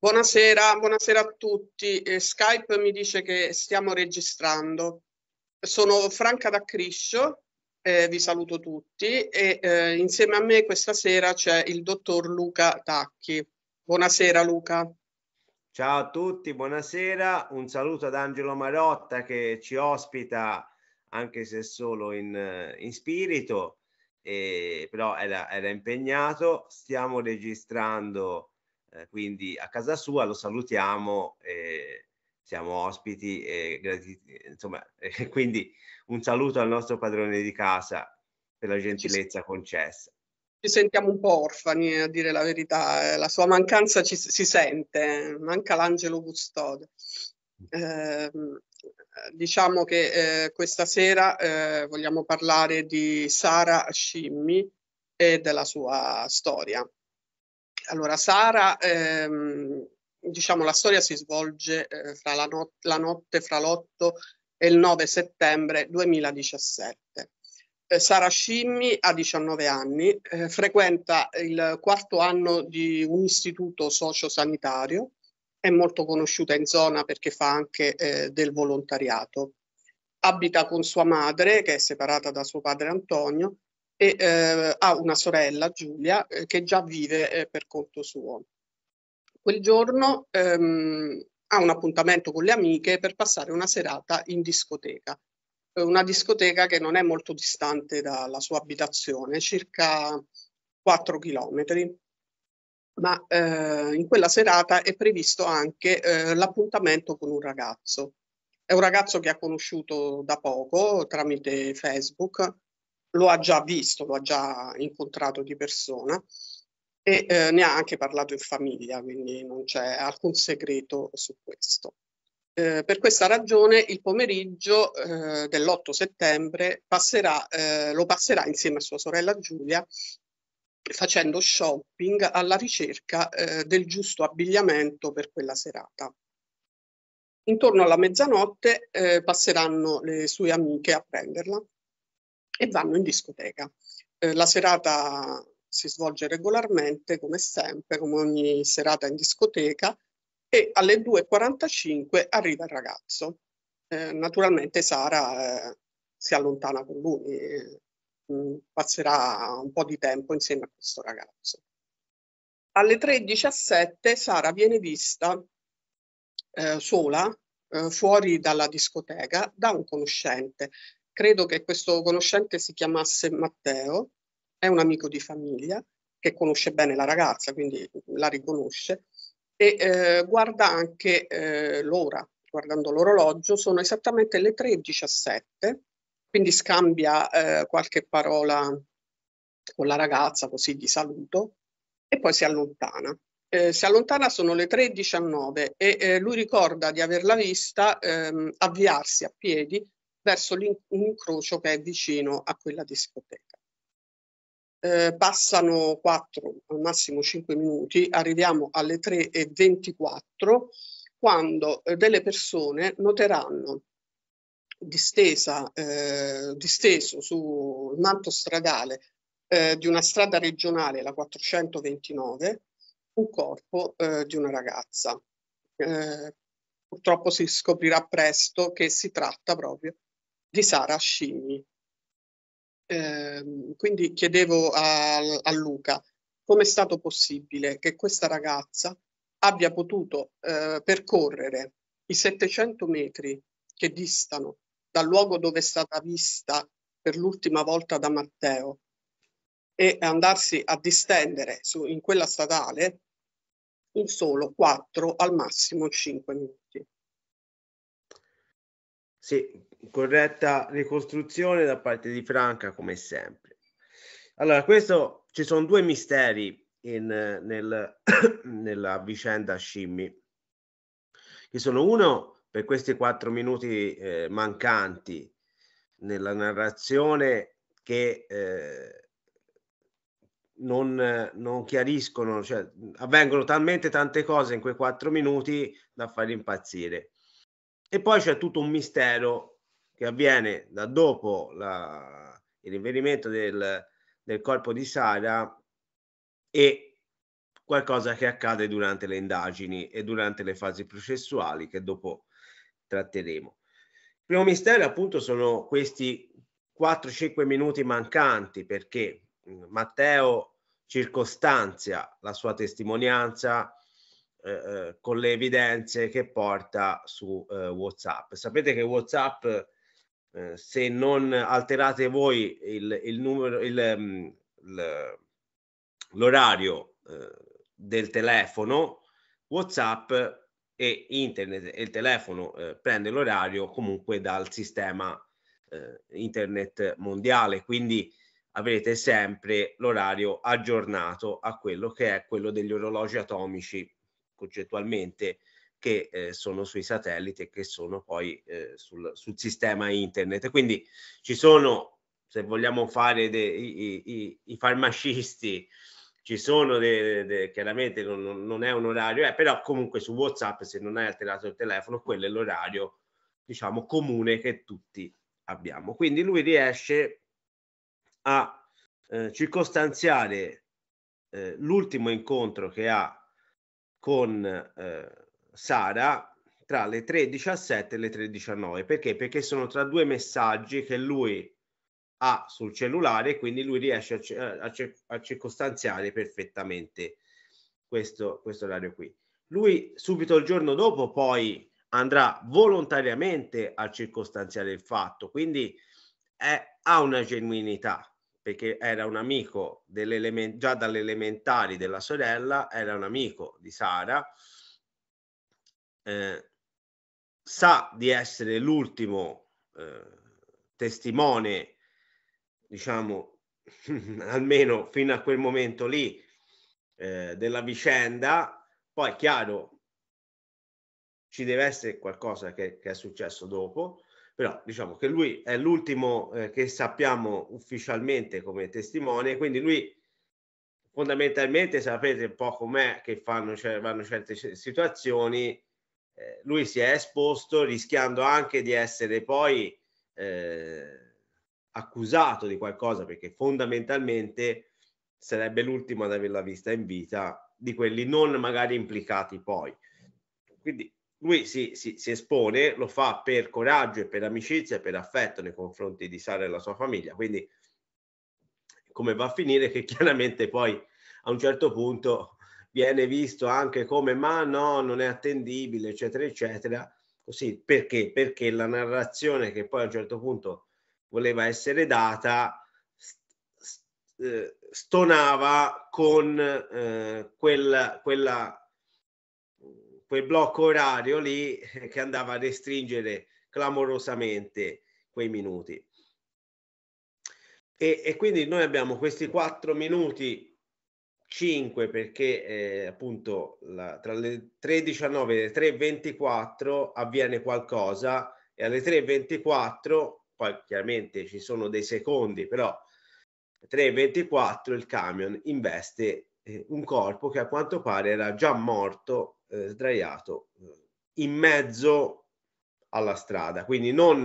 Buonasera, buonasera a tutti. Eh, Skype mi dice che stiamo registrando. Sono Franca D'Accriscio, eh, vi saluto tutti e eh, insieme a me questa sera c'è il dottor Luca Tacchi. Buonasera Luca. Ciao a tutti, buonasera. Un saluto ad Angelo Marotta che ci ospita anche se solo in, eh, in spirito, e, però era, era impegnato. Stiamo registrando eh, quindi a casa sua lo salutiamo, eh, siamo ospiti, e insomma, eh, quindi un saluto al nostro padrone di casa per la gentilezza concessa. Ci sentiamo un po' orfani, eh, a dire la verità, eh, la sua mancanza ci, si sente, manca l'angelo custode. Eh, diciamo che eh, questa sera eh, vogliamo parlare di Sara Scimmi e della sua storia. Allora, Sara, ehm, diciamo, la storia si svolge eh, fra la, not- la notte fra l'8 e il 9 settembre 2017. Eh, Sara Scimmi ha 19 anni, eh, frequenta il quarto anno di un istituto sociosanitario, è molto conosciuta in zona perché fa anche eh, del volontariato. Abita con sua madre, che è separata da suo padre Antonio, e eh, ha una sorella, Giulia, eh, che già vive eh, per conto suo. Quel giorno ehm, ha un appuntamento con le amiche per passare una serata in discoteca, eh, una discoteca che non è molto distante dalla sua abitazione, circa 4 chilometri. Ma eh, in quella serata è previsto anche eh, l'appuntamento con un ragazzo. È un ragazzo che ha conosciuto da poco tramite Facebook, lo ha già visto, lo ha già incontrato di persona e eh, ne ha anche parlato in famiglia, quindi non c'è alcun segreto su questo. Eh, per questa ragione il pomeriggio eh, dell'8 settembre passerà, eh, lo passerà insieme a sua sorella Giulia facendo shopping alla ricerca eh, del giusto abbigliamento per quella serata. Intorno alla mezzanotte eh, passeranno le sue amiche a prenderla e vanno in discoteca. Eh, la serata si svolge regolarmente, come sempre, come ogni serata in discoteca, e alle 2.45 arriva il ragazzo. Eh, naturalmente Sara eh, si allontana con lui, mh, eh, mm, passerà un po' di tempo insieme a questo ragazzo. Alle 3.17 Sara viene vista eh, sola eh, fuori dalla discoteca da un conoscente Credo che questo conoscente si chiamasse Matteo, è un amico di famiglia che conosce bene la ragazza, quindi la riconosce, e eh, guarda anche eh, l'ora, guardando l'orologio, sono esattamente le 3.17, quindi scambia eh, qualche parola con la ragazza, così di saluto, e poi si allontana. Eh, si allontana sono le 3.19 e eh, lui ricorda di averla vista ehm, avviarsi a piedi verso un incrocio che è vicino a quella discoteca. Eh, passano 4, al massimo 5 minuti, arriviamo alle 3.24 quando eh, delle persone noteranno distesa, eh, disteso sul manto stradale eh, di una strada regionale, la 429, un corpo eh, di una ragazza. Eh, purtroppo si scoprirà presto che si tratta proprio di Sara Scini. Eh, quindi chiedevo a, a Luca come è stato possibile che questa ragazza abbia potuto eh, percorrere i 700 metri che distano dal luogo dove è stata vista per l'ultima volta da Matteo e andarsi a distendere su, in quella statale in solo 4 al massimo 5 minuti. Sì, corretta ricostruzione da parte di Franca come sempre. Allora, questo ci sono due misteri in, nel, nella vicenda Scimmi, che sono uno per questi quattro minuti eh, mancanti nella narrazione che eh, non, non, chiariscono, cioè avvengono talmente tante cose in quei quattro minuti da far impazzire. E poi c'è tutto un mistero che avviene da dopo la, il rinvenimento del, del corpo di Sara e qualcosa che accade durante le indagini e durante le fasi processuali che dopo tratteremo. Il primo mistero appunto sono questi 4-5 minuti mancanti perché mm, Matteo circostanzia la sua testimonianza eh, eh, con le evidenze che porta su eh, WhatsApp. Sapete che WhatsApp eh, se non alterate voi il, il numero, il, il, mm, l'orario eh, del telefono, WhatsApp e internet e il telefono eh, prende l'orario comunque dal sistema eh, internet mondiale, quindi avrete sempre l'orario aggiornato a quello che è quello degli orologi atomici concettualmente che eh, sono sui satelliti e che sono poi eh, sul, sul, sistema internet. Quindi ci sono, se vogliamo fare de, i, i, i, farmacisti, ci sono, de, de, chiaramente non, non, è un orario, eh, però comunque su WhatsApp se non hai alterato il telefono, quello è l'orario, diciamo, comune che tutti abbiamo. Quindi lui riesce a eh, circostanziare eh, l'ultimo incontro che ha con eh, Sara tra le 3.17 e le 3.19. Perché? Perché sono tra due messaggi che lui ha sul cellulare quindi lui riesce a, a, a circostanziare perfettamente questo, questo orario qui. Lui subito il giorno dopo poi andrà volontariamente a circostanziare il fatto, quindi è, ha una genuinità perché era un amico già dalle elementari della sorella, era un amico di Sara, eh, sa di essere l'ultimo eh, testimone, diciamo, almeno fino a quel momento lì, eh, della vicenda. Poi è chiaro, ci deve essere qualcosa che, che è successo dopo, però diciamo che lui è l'ultimo eh, che sappiamo ufficialmente come testimone, quindi lui fondamentalmente sapete un po' com'è che fanno, cioè, vanno certe situazioni, eh, lui si è esposto rischiando anche di essere poi eh, accusato di qualcosa perché fondamentalmente sarebbe l'ultimo ad averla vista in vita di quelli non magari implicati poi. Quindi lui si, si, si, espone, lo fa per coraggio e per amicizia e per affetto nei confronti di Sara e la sua famiglia. Quindi come va a finire che chiaramente poi a un certo punto viene visto anche come ma no, non è attendibile, eccetera, eccetera. Così perché? Perché la narrazione che poi a un certo punto voleva essere data eh, stonava con eh, quella, quella, quel blocco orario lì che andava a restringere clamorosamente quei minuti. E, e quindi noi abbiamo questi quattro minuti 5 perché eh, appunto la, tra le 3.19 e le 3.24 avviene qualcosa e alle 3.24 poi chiaramente ci sono dei secondi però alle 3.24 il camion investe eh, un corpo che a quanto pare era già morto eh, sdraiato eh, in mezzo alla strada quindi non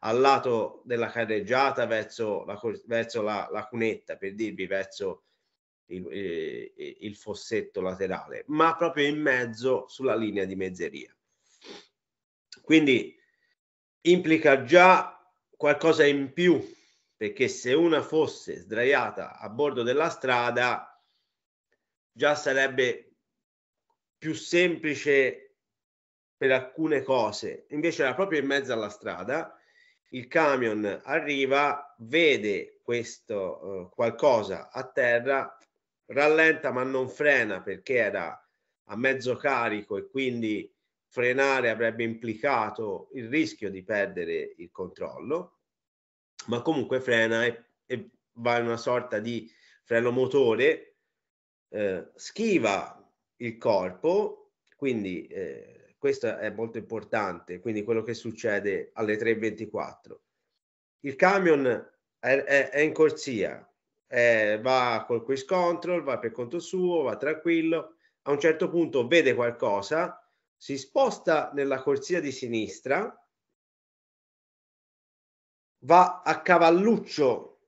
al lato della carreggiata verso la, verso la, la cunetta per dirvi verso il, eh, il fossetto laterale, ma proprio in mezzo sulla linea di mezzeria. Quindi implica già qualcosa in più, perché se una fosse sdraiata a bordo della strada, già sarebbe più semplice per alcune cose. Invece era proprio in mezzo alla strada, il camion arriva, vede questo eh, qualcosa a terra, rallenta ma non frena perché era a mezzo carico e quindi frenare avrebbe implicato il rischio di perdere il controllo, ma comunque frena e, e va in una sorta di freno motore, eh, schiva il corpo, quindi eh, questo è molto importante, quindi quello che succede alle 3.24. Il camion è, è, è in corsia, eh, va col quiz control, va per conto suo, va tranquillo, a un certo punto vede qualcosa, si sposta nella corsia di sinistra, va a cavalluccio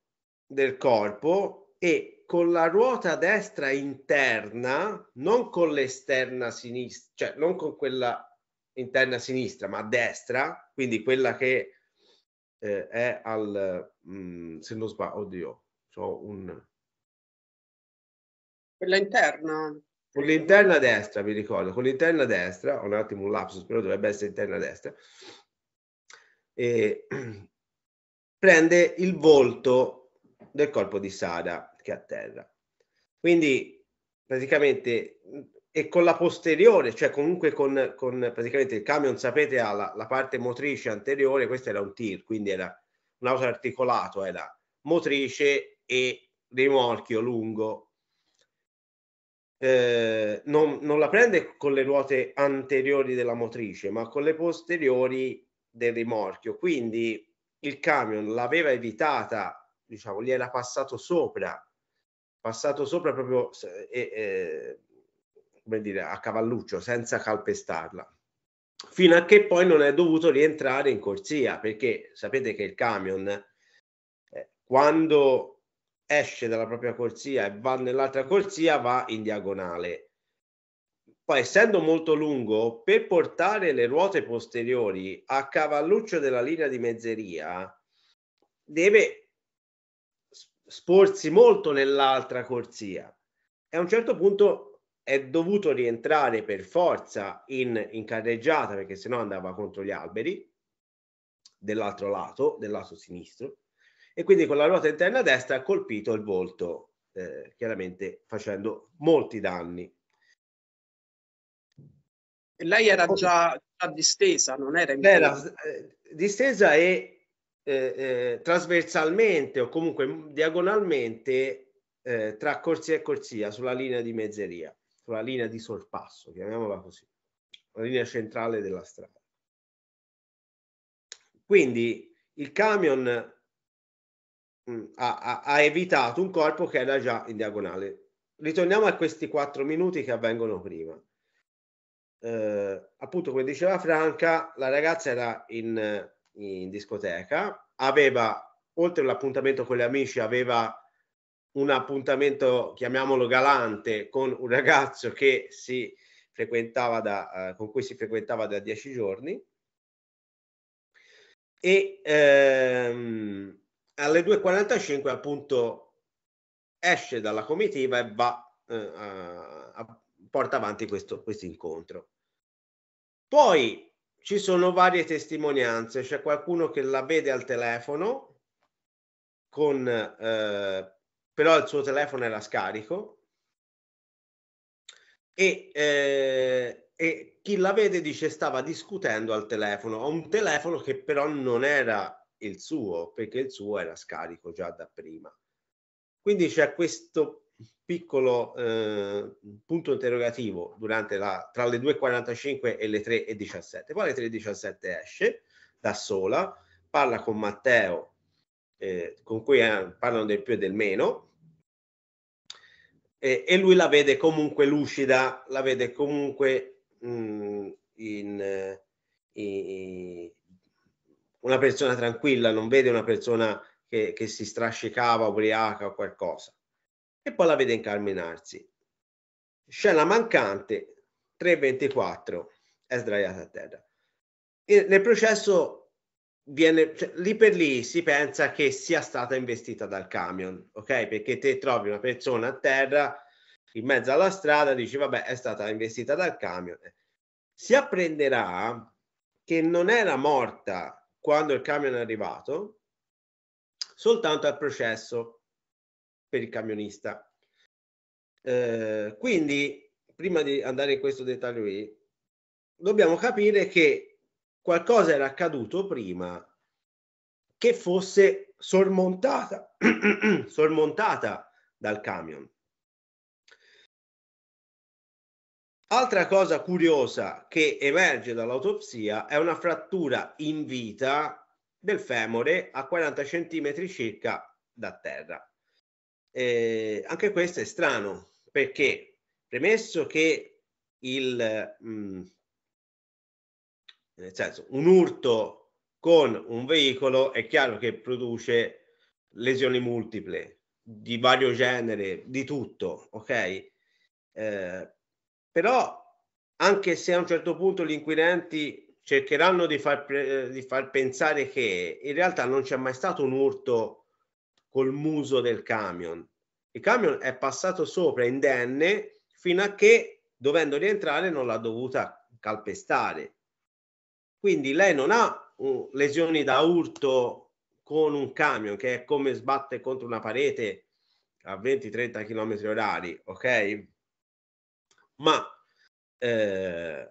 del corpo e con la ruota destra interna, non con l'esterna sinistra, cioè non con quella interna sinistra, ma destra, quindi quella che eh, è al, mh, mm, se non sbaglio, oddio, so, un... Quella interna? Con l'interna destra, vi ricordo, con l'interna destra, ho un attimo un lapsus, però dovrebbe essere interna destra, e prende il volto del corpo di Sara che è a terra. Quindi praticamente e con la posteriore, cioè comunque con, con praticamente il camion, sapete, ha la, la, parte motrice anteriore, questo era un tir, quindi era un auto articolato, era motrice e rimorchio lungo eh, non, non, la prende con le ruote anteriori della motrice, ma con le posteriori del rimorchio. Quindi il camion l'aveva evitata, diciamo, gli era passato sopra, passato sopra proprio eh, eh, come dire, a cavalluccio, senza calpestarla. Fino a che poi non è dovuto rientrare in corsia, perché sapete che il camion, eh, quando esce dalla propria corsia e va nell'altra corsia, va in diagonale. Poi, essendo molto lungo, per portare le ruote posteriori a cavalluccio della linea di mezzeria, deve sporsi molto nell'altra corsia. E a un certo punto è dovuto rientrare per forza in, in carreggiata, perché sennò andava contro gli alberi dell'altro lato, del lato sinistro e quindi con la ruota interna destra ha colpito il volto, eh, chiaramente facendo molti danni. Lei era oh. già, già distesa, non era in era, eh, distesa e eh, eh, trasversalmente o comunque diagonalmente eh, tra corsia e corsia sulla linea di mezzeria, sulla linea di sorpasso, chiamiamola così, la linea centrale della strada. Quindi il camion Mm, ha, ha, evitato un colpo che era già in diagonale. Ritorniamo a questi quattro minuti che avvengono prima. Eh, appunto, come diceva Franca, la ragazza era in, in discoteca, aveva, oltre all'appuntamento con gli amici, aveva un appuntamento, chiamiamolo galante, con un ragazzo che si frequentava da, eh, con cui si frequentava da dieci giorni. E ehm, alle 2.45 appunto esce dalla comitiva e va, eh, a, a, porta avanti questo incontro. Poi ci sono varie testimonianze, c'è qualcuno che la vede al telefono, con, eh, però il suo telefono era scarico, e, eh, e chi la vede dice stava discutendo al telefono, ha un telefono che però non era il suo, perché il suo era scarico già da prima. Quindi c'è questo piccolo eh, punto interrogativo la, tra le 2.45 e le 3.17. Poi alle 3.17 esce da sola, parla con Matteo, eh, con cui eh, parlano del più e del meno, e lui la vede comunque lucida, la vede comunque mh, mm, in, una persona tranquilla, non vede una persona che, che si strascicava, ubriaca o qualcosa. E poi la vede incarminarsi. Scena mancante, 3.24, è sdraiata a terra. E nel processo viene, cioè, lì per lì si pensa che sia stata investita dal camion, ok? Perché te trovi una persona a terra in mezzo alla strada, dici vabbè è stata investita dal camion. Si apprenderà che non era morta quando il camion è arrivato soltanto al processo per il camionista. Eh, quindi, prima di andare in questo dettaglio qui, dobbiamo capire che qualcosa era accaduto prima che fosse sormontata, sormontata dal camion. Altra cosa curiosa che emerge dall'autopsia è una frattura in vita del femore a 40 centimetri circa da terra. Eh, anche questo è strano perché premesso che il, mh, mm, nel senso, un urto con un veicolo è chiaro che produce lesioni multiple di vario genere, di tutto, ok? Eh, però anche se a un certo punto gli inquirenti cercheranno di far, eh, di far pensare che in realtà non c'è mai stato un urto col muso del camion. Il camion è passato sopra indenne fino a che, dovendo rientrare, non l'ha dovuta calpestare. Quindi lei non ha uh, lesioni da urto con un camion, che è come sbatte contro una parete a 20-30 km orari, ok? ma eh,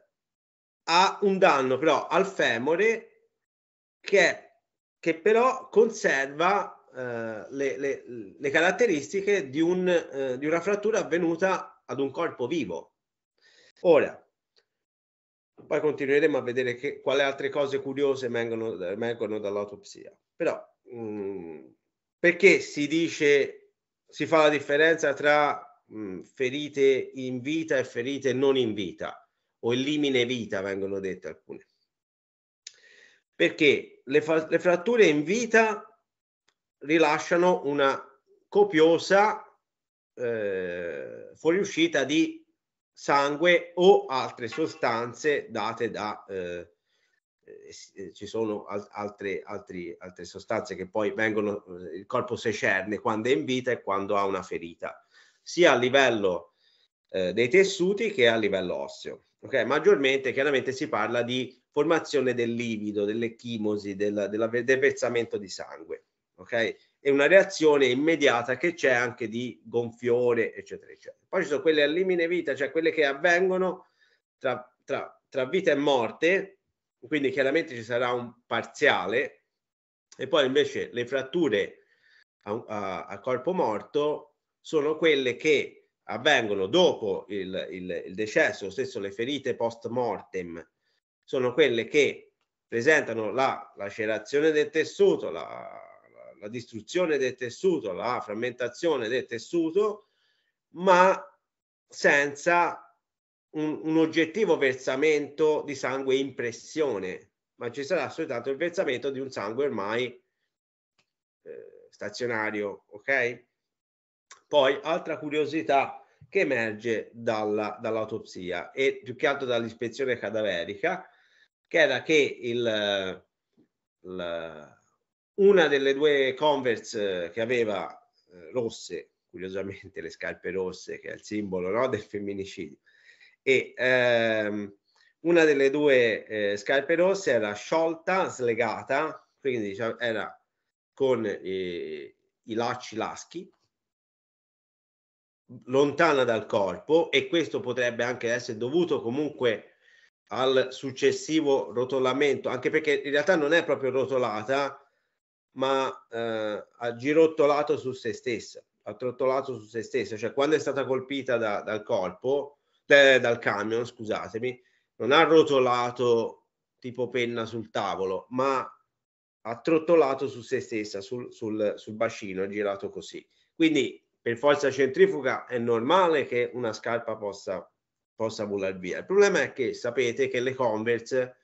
ha un danno però al femore che, che però conserva eh, le, le, le, caratteristiche di, un, eh, di una frattura avvenuta ad un corpo vivo. Ora, poi continueremo a vedere che, quale altre cose curiose vengono, vengono dall'autopsia. Però, mh, mm, perché si dice, si fa la differenza tra mh, mm, ferite in vita e ferite non in vita, o elimine vita vengono dette alcune. Perché le, fa- le fratture in vita rilasciano una copiosa eh, fuoriuscita di sangue o altre sostanze date da eh, eh, ci sono al- altre, altri, altre sostanze che poi vengono eh, il corpo secerne quando è in vita e quando ha una ferita sia a livello eh, dei tessuti che a livello osseo. Okay? Maggiormente chiaramente si parla di formazione del livido, delle del, del versamento di sangue. Okay? È una reazione immediata che c'è anche di gonfiore, eccetera, eccetera. Poi ci sono quelle a limine vita, cioè quelle che avvengono tra, tra, tra vita e morte, quindi chiaramente ci sarà un parziale, e poi invece le fratture a, a, a corpo morto sono quelle che avvengono dopo il, il, il decesso, lo stesso le ferite post mortem, sono quelle che presentano la lacerazione del tessuto, la, la, la distruzione del tessuto, la frammentazione del tessuto, ma senza un, un, oggettivo versamento di sangue in pressione, ma ci sarà soltanto il versamento di un sangue ormai eh, stazionario, ok? Poi, altra curiosità che emerge dalla, dall'autopsia e più che altro dall'ispezione cadaverica, che era che il, il, una delle due Converse eh, che aveva eh, rosse, curiosamente le scarpe rosse, che è il simbolo no, del femminicidio, e ehm, una delle due eh, scarpe rosse era sciolta, slegata, quindi cioè, era con eh, i lacci laschi lontana dal corpo e questo potrebbe anche essere dovuto comunque al successivo rotolamento, anche perché in realtà non è proprio rotolata, ma eh, ha girottolato su se stessa, ha trottolato su se stessa, cioè quando è stata colpita da, dal corpo, eh, dal camion, scusatemi, non ha rotolato tipo penna sul tavolo, ma ha trottolato su se stessa, sul, sul, sul bacino, girato così. Quindi per forza centrifuga è normale che una scarpa possa, possa volare via. Il problema è che sapete che le Converse,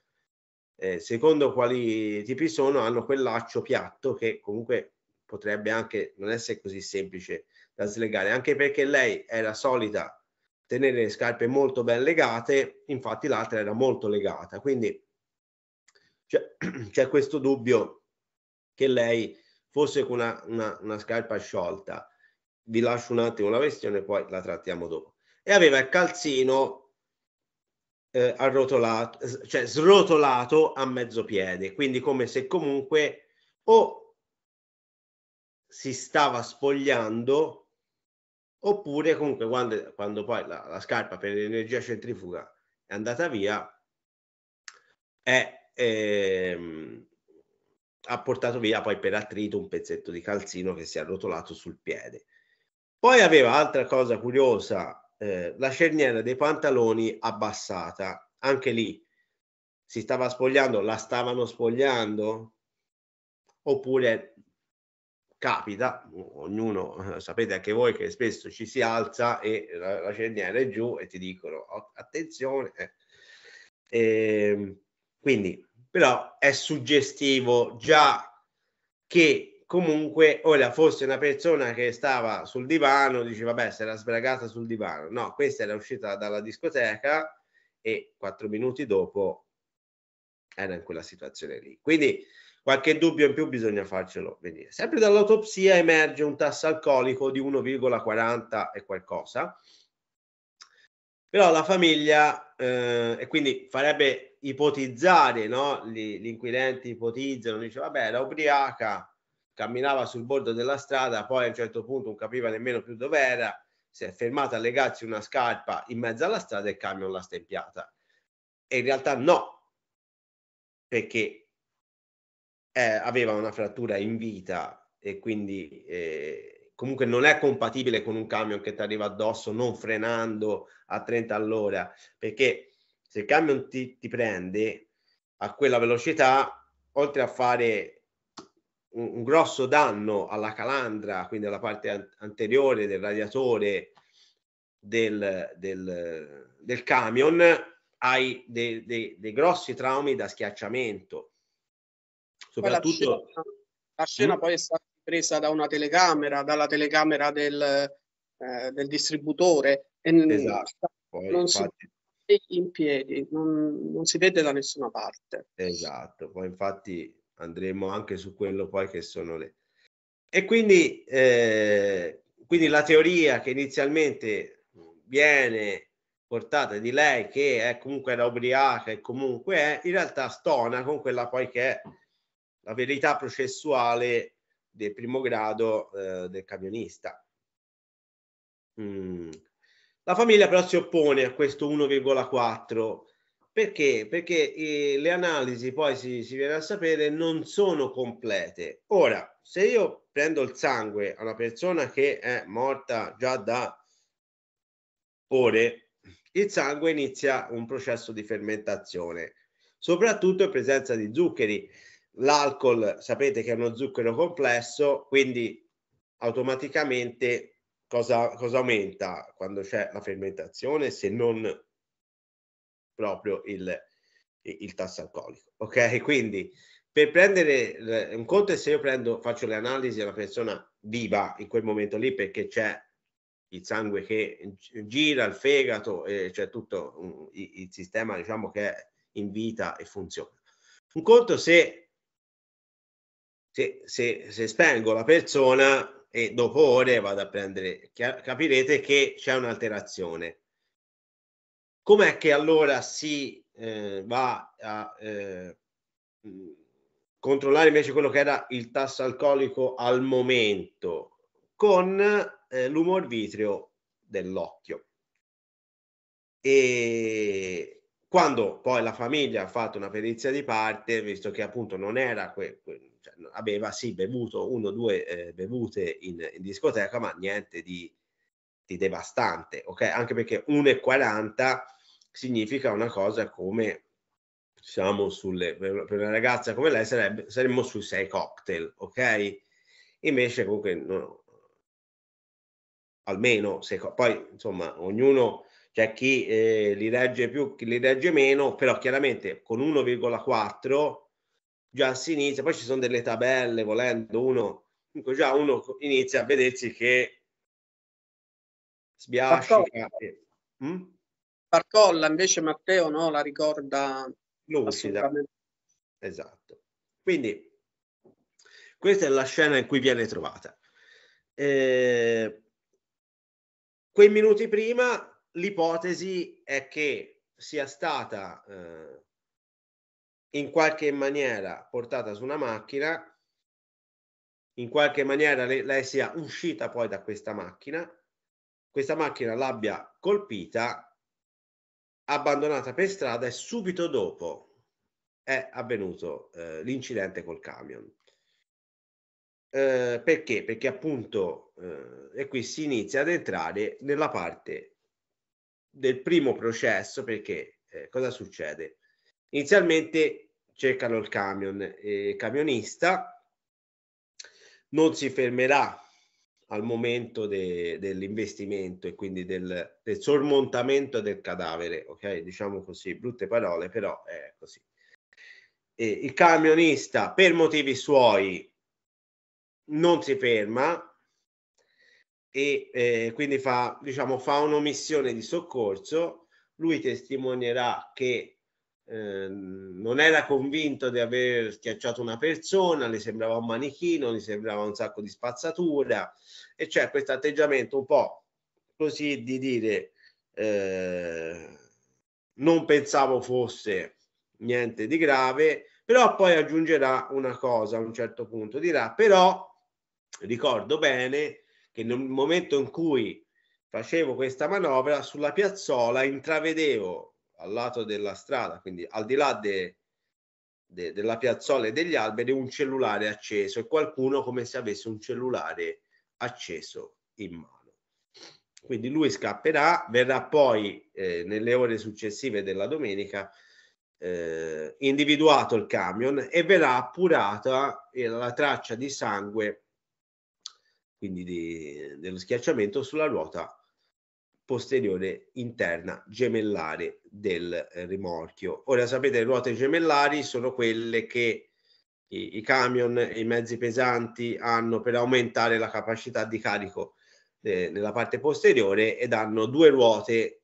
eh, secondo quali tipi sono, hanno quel laccio piatto che comunque potrebbe anche non essere così semplice da slegare, anche perché lei era solita tenere le scarpe molto ben legate, infatti l'altra era molto legata, quindi c'è, c'è questo dubbio che lei fosse con una, una, una scarpa sciolta vi lascio un attimo la questione, poi la trattiamo dopo. E aveva il calzino eh, arrotolato, cioè srotolato a mezzo piede, quindi come se comunque o si stava spogliando oppure comunque quando, quando poi la, la scarpa per l'energia centrifuga è andata via è, ehm, ha portato via poi per attrito un pezzetto di calzino che si è arrotolato sul piede. Poi aveva altra cosa curiosa, eh, la cerniera dei pantaloni abbassata, anche lì si stava spogliando, la stavano spogliando, oppure capita, ognuno eh, sapete anche voi che spesso ci si alza e la, la cerniera è giù e ti dicono oh, attenzione. E, eh. ehm, quindi, però è suggestivo già che comunque ora fosse una persona che stava sul divano, dice vabbè, si era sbragata sul divano. No, questa era uscita dalla discoteca e quattro minuti dopo era in quella situazione lì. Quindi qualche dubbio in più bisogna farcelo venire. Sempre dall'autopsia emerge un tasso alcolico di 1,40 e qualcosa. Però la famiglia, eh, e quindi farebbe ipotizzare, no? Gli, gli inquirenti ipotizzano, dice vabbè, era ubriaca, camminava sul bordo della strada, poi a un certo punto non capiva nemmeno più dove era, si è fermata a legarsi una scarpa in mezzo alla strada e il camion l'ha stempiata. E in realtà no, perché eh, aveva una frattura in vita e quindi eh, comunque non è compatibile con un camion che ti arriva addosso non frenando a 30 all'ora, perché se il camion ti, ti prende a quella velocità, oltre a fare un, un grosso danno alla calandra, quindi alla parte an- anteriore del radiatore del, del, del camion, hai dei, dei, dei grossi traumi da schiacciamento. Soprattutto... La scena, la scena mm? poi è stata presa da una telecamera, dalla telecamera del, eh, del distributore. E esatto. Poi, non infatti... si in piedi, non, non si vede da nessuna parte. Esatto, poi infatti andremo anche su quello poi che sono le... E quindi, eh, quindi la teoria che inizialmente viene portata di lei, che è comunque era ubriaca e comunque è, in realtà stona con quella poi che è la verità processuale del primo grado eh, del camionista. Mm. La famiglia però si oppone a questo 1,4 perché? Perché eh, le analisi poi si, si, viene a sapere non sono complete. Ora, se io prendo il sangue a una persona che è morta già da ore, il sangue inizia un processo di fermentazione, soprattutto in presenza di zuccheri. L'alcol sapete che è uno zucchero complesso, quindi automaticamente cosa, cosa aumenta quando c'è la fermentazione se non proprio il, il tasso alcolico. Ok, quindi per prendere eh, un conto se io prendo, faccio le analisi alla persona viva in quel momento lì perché c'è il sangue che gira, il fegato, e c'è tutto il, il, sistema diciamo che è in vita e funziona. Un conto se, se, se, se spengo la persona e dopo ore vado a prendere, capirete che c'è un'alterazione com'è che allora si eh, va a eh, mm, controllare invece quello che era il tasso alcolico al momento con eh, l'umor vitreo dell'occhio? E quando poi la famiglia ha fatto una perizia di parte, visto che appunto non era que, que, cioè, aveva sì bevuto uno o due eh, bevute in, in discoteca, ma niente di di devastante, ok? Anche perché 1,40 significa una cosa come siamo sulle per una ragazza come lei sarebbe saremmo sui 6 cocktail, ok? Invece comunque no, almeno se poi insomma ognuno c'è chi eh, li regge più, chi li regge meno, però chiaramente con 1,4 già si inizia, poi ci sono delle tabelle volendo uno, comunque già uno inizia a vedersi che Sbiascica. Mm? invece Matteo no, la ricorda lucida. Esatto. Quindi questa è la scena in cui viene trovata. Eh, quei minuti prima l'ipotesi è che sia stata eh, in qualche maniera portata su una macchina, in qualche maniera lei, lei sia uscita poi da questa macchina questa macchina l'abbia colpita, abbandonata per strada e subito dopo è avvenuto eh, l'incidente col camion. Eh, perché? Perché appunto, eh, e qui si inizia ad entrare nella parte del primo processo, perché eh, cosa succede? Inizialmente cercano il camion, e il camionista non si fermerà al momento de, dell'investimento e quindi del, del, sormontamento del cadavere, ok? Diciamo così, brutte parole, però è così. E il camionista, per motivi suoi, non si ferma e eh, quindi fa, diciamo, fa un'omissione di soccorso. Lui testimonierà che Ehm, non era convinto di aver schiacciato una persona, le sembrava un manichino, gli sembrava un sacco di spazzatura e c'è questo atteggiamento un po' così di dire eh, non pensavo fosse niente di grave, però poi aggiungerà una cosa a un certo punto, dirà però ricordo bene che nel momento in cui facevo questa manovra sulla piazzola intravedevo al lato della strada, quindi al di là de, de, della piazzola e degli alberi, un cellulare acceso e qualcuno come se avesse un cellulare acceso in mano. Quindi lui scapperà, verrà poi eh, nelle ore successive della domenica eh, individuato il camion e verrà appurata eh, la traccia di sangue, quindi di, dello schiacciamento sulla ruota posteriore interna gemellare del eh, rimorchio. Ora sapete, le ruote gemellari sono quelle che i, i camion e i mezzi pesanti hanno per aumentare la capacità di carico eh, nella parte posteriore ed hanno due ruote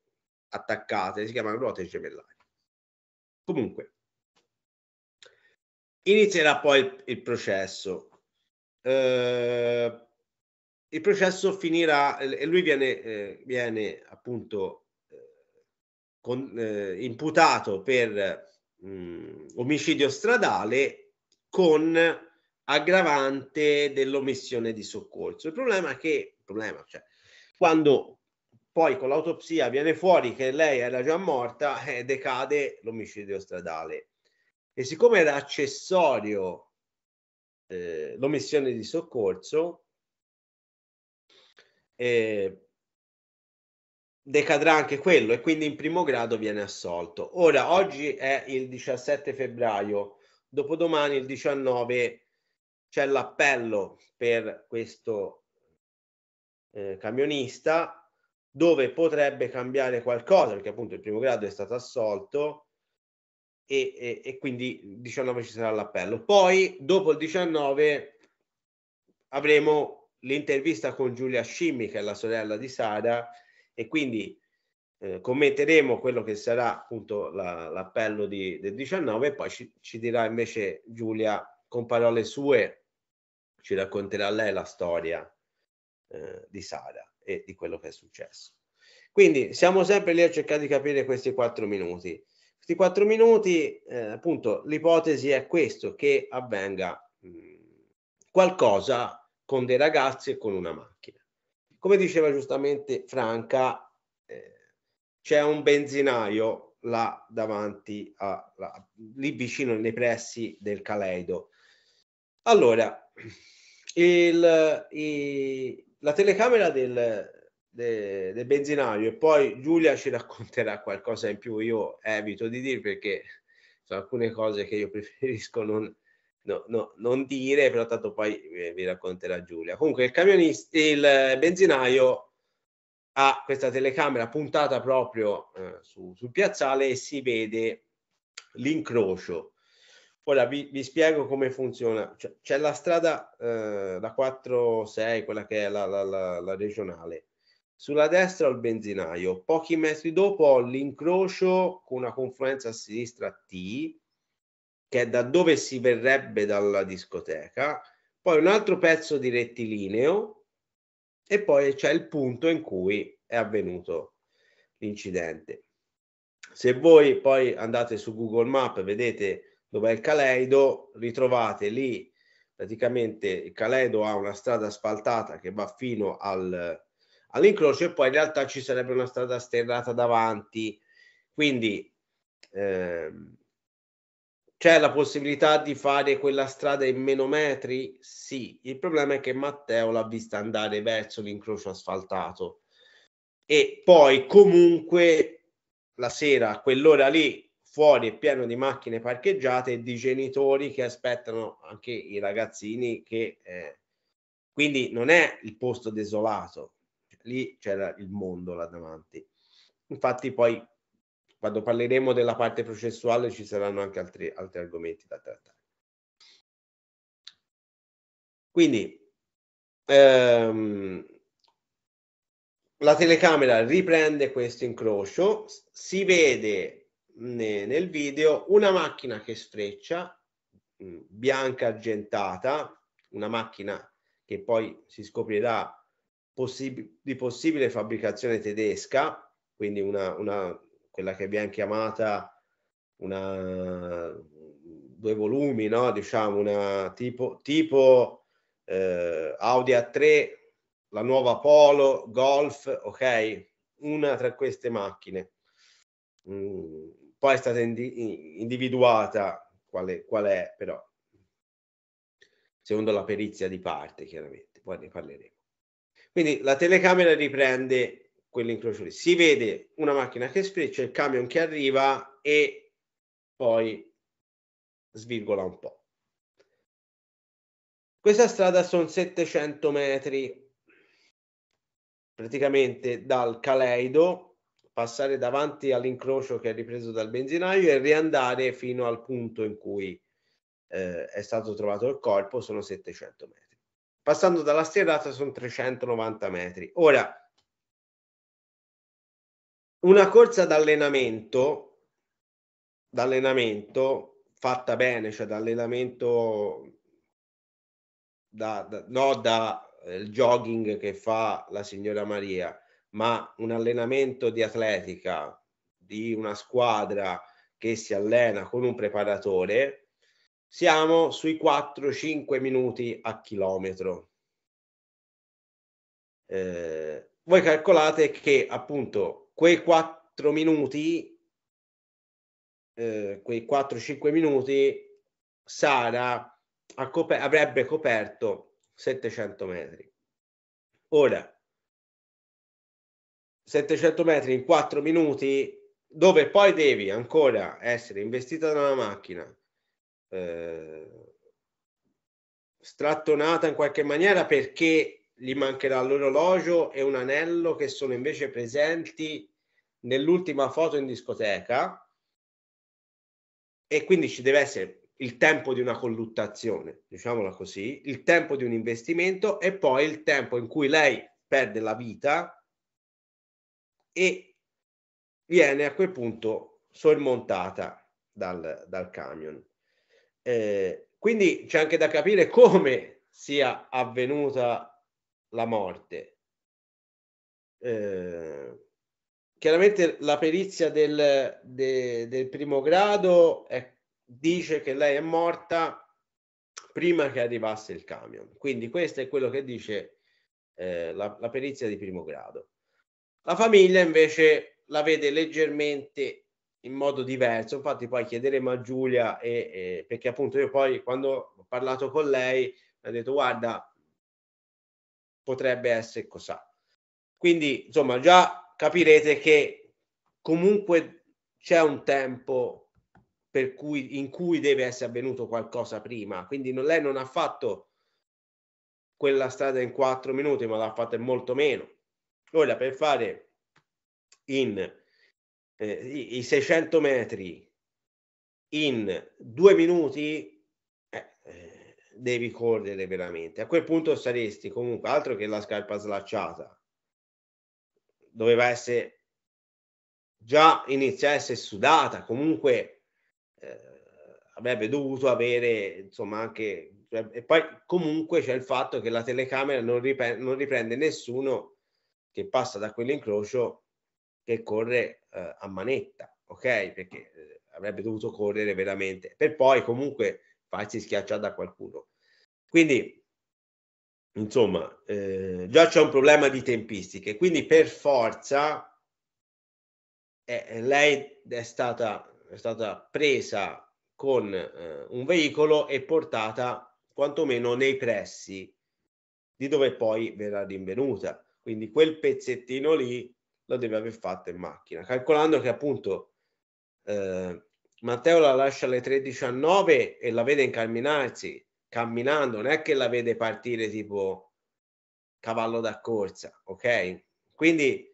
attaccate, si chiamano ruote gemellari. Comunque, inizierà poi il, il processo. Eh, il processo finirà eh, e lui viene, eh, viene appunto eh, con, eh, imputato per mh, mm, omicidio stradale con aggravante dell'omissione di soccorso. Il problema è che problema, cioè, quando poi con l'autopsia viene fuori che lei era già morta, eh, decade l'omicidio stradale. E siccome era accessorio eh, l'omissione di soccorso, eh, decadrà anche quello e quindi in primo grado viene assolto. Ora, oggi è il 17 febbraio, dopodomani il 19 c'è l'appello per questo eh, camionista dove potrebbe cambiare qualcosa perché appunto il primo grado è stato assolto e, e, e quindi il 19 ci sarà l'appello. Poi dopo il 19 avremo l'intervista con Giulia Scimmi, che è la sorella di Sara, e quindi eh, commenteremo quello che sarà appunto la, l'appello di, del 19 e poi ci, ci, dirà invece Giulia con parole sue, ci racconterà lei la storia eh, di Sara e di quello che è successo. Quindi siamo sempre lì a cercare di capire questi quattro minuti. Questi quattro minuti, eh, appunto, l'ipotesi è questo, che avvenga mh, mm, qualcosa con dei ragazzi e con una macchina. Come diceva giustamente Franca, eh, c'è un benzinaio là davanti, a, là, lì vicino nei pressi del Caleido. Allora, il, il, la telecamera del, de, del benzinaio e poi Giulia ci racconterà qualcosa in più, io evito di dire perché sono alcune cose che io preferisco non, no, no, non dire, però tanto poi eh, vi racconterà Giulia. Comunque il camionista, il benzinaio ha questa telecamera puntata proprio eh, su, sul piazzale e si vede l'incrocio. Ora vi, vi spiego come funziona. Cioè, c'è la strada, eh, la 4-6, quella che è la, la, la, la regionale. Sulla destra ho il benzinaio, pochi metri dopo ho l'incrocio con una confluenza a sinistra T che è da dove si verrebbe dalla discoteca, poi un altro pezzo di rettilineo e poi c'è il punto in cui è avvenuto l'incidente. Se voi poi andate su Google Map, vedete dove è il Caleido, ritrovate lì praticamente il Caleido ha una strada asfaltata che va fino al, all'incrocio e poi in realtà ci sarebbe una strada sterrata davanti. Quindi ehm, c'è la possibilità di fare quella strada in meno metri? Sì, il problema è che Matteo l'ha vista andare verso l'incrocio asfaltato e poi comunque la sera, quell'ora lì, fuori è pieno di macchine parcheggiate e di genitori che aspettano anche i ragazzini che... Eh, quindi non è il posto desolato, lì c'era il mondo là davanti. Infatti poi quando parleremo della parte processuale ci saranno anche altri, altri argomenti da trattare. Quindi ehm, la telecamera riprende questo incrocio, si vede nel video una macchina che sfreccia, mh, mm, bianca argentata, una macchina che poi si scoprirà possib- di possibile fabbricazione tedesca, quindi una, una quella che viene chiamata una, due volumi, no? diciamo, una, tipo, tipo eh, Audi A3, la nuova Polo, Golf, ok? Una tra queste macchine. Mm, poi è stata indi- individuata quale, qual è, però, secondo la perizia di parte, chiaramente, poi ne parleremo. Quindi la telecamera riprende quell'incrocio lì. Si vede una macchina che sfreccia, il camion che arriva e poi svirgola un po'. Questa strada sono 700 metri, praticamente dal Caleido, passare davanti all'incrocio che è ripreso dal benzinaio e riandare fino al punto in cui eh, è stato trovato il corpo, sono 700 metri. Passando dalla sterrata sono 390 metri. Ora, una corsa d'allenamento, d'allenamento fatta bene, cioè d'allenamento da, da, no da eh, jogging che fa la signora Maria, ma un allenamento di atletica di una squadra che si allena con un preparatore, siamo sui 4-5 minuti a chilometro. Eh, voi calcolate che appunto quei quattro minuti, eh, quei 4-5 minuti, Sara coper- avrebbe coperto 700 metri. Ora, 700 metri in 4 minuti, dove poi devi ancora essere investita da una macchina, eh, strattonata in qualche maniera perché gli mancherà l'orologio e un anello che sono invece presenti nell'ultima foto in discoteca e quindi ci deve essere il tempo di una colluttazione, diciamola così, il tempo di un investimento e poi il tempo in cui lei perde la vita e viene a quel punto sormontata dal, dal camion. Eh, quindi c'è anche da capire come sia avvenuta la morte. Eh, chiaramente la perizia del, de, del primo grado è, dice che lei è morta prima che arrivasse il camion. Quindi questo è quello che dice eh, la, la perizia di primo grado. La famiglia invece la vede leggermente in modo diverso. Infatti, poi chiederemo a Giulia, e, e, perché appunto io poi quando ho parlato con lei, ha detto: Guarda, potrebbe essere Cosà. Quindi, insomma, già capirete che comunque c'è un tempo per cui, in cui deve essere avvenuto qualcosa prima. Quindi non, lei non ha fatto quella strada in quattro minuti, ma l'ha fatta in molto meno. Ora, per fare in, eh, i, i 600 metri in due minuti devi correre veramente. A quel punto saresti comunque altro che la scarpa slacciata. Doveva essere già iniziare a essere sudata, comunque eh, avrebbe dovuto avere insomma anche cioè, e poi comunque c'è il fatto che la telecamera non, ripre- non riprende nessuno che passa da quell'incrocio che corre eh, a manetta, ok? Perché eh, avrebbe dovuto correre veramente. Per poi comunque farsi schiacciare da qualcuno. Quindi, insomma, eh, già c'è un problema di tempistiche, quindi per forza eh, lei è stata, è stata presa con eh, un veicolo e portata quantomeno nei pressi di dove poi verrà rinvenuta. Quindi quel pezzettino lì lo deve aver fatto in macchina, calcolando che appunto eh, Matteo la lascia alle 3.19 e la vede incamminarsi, camminando, non è che la vede partire tipo cavallo da corsa, ok? Quindi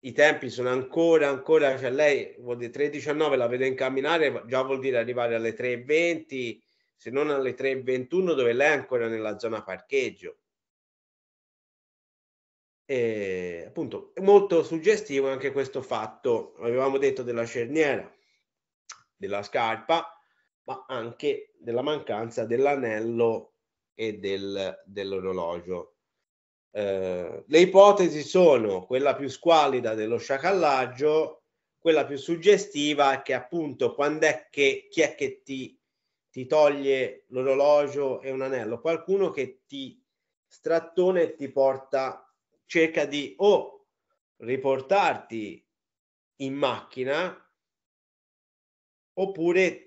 i tempi sono ancora, ancora, cioè lei vuol dire 3.19, la vede incamminare, già vuol dire arrivare alle 3.20, se non alle 3.21 dove lei è ancora nella zona parcheggio. E, appunto, molto suggestivo anche questo fatto, avevamo detto della cerniera della scarpa, ma anche della mancanza dell'anello e del, dell'orologio. Eh, le ipotesi sono quella più squalida dello sciacallaggio, quella più suggestiva che appunto quando è che chi è che ti, ti toglie l'orologio e un anello? Qualcuno che ti strattone e ti porta, cerca di o riportarti in macchina oppure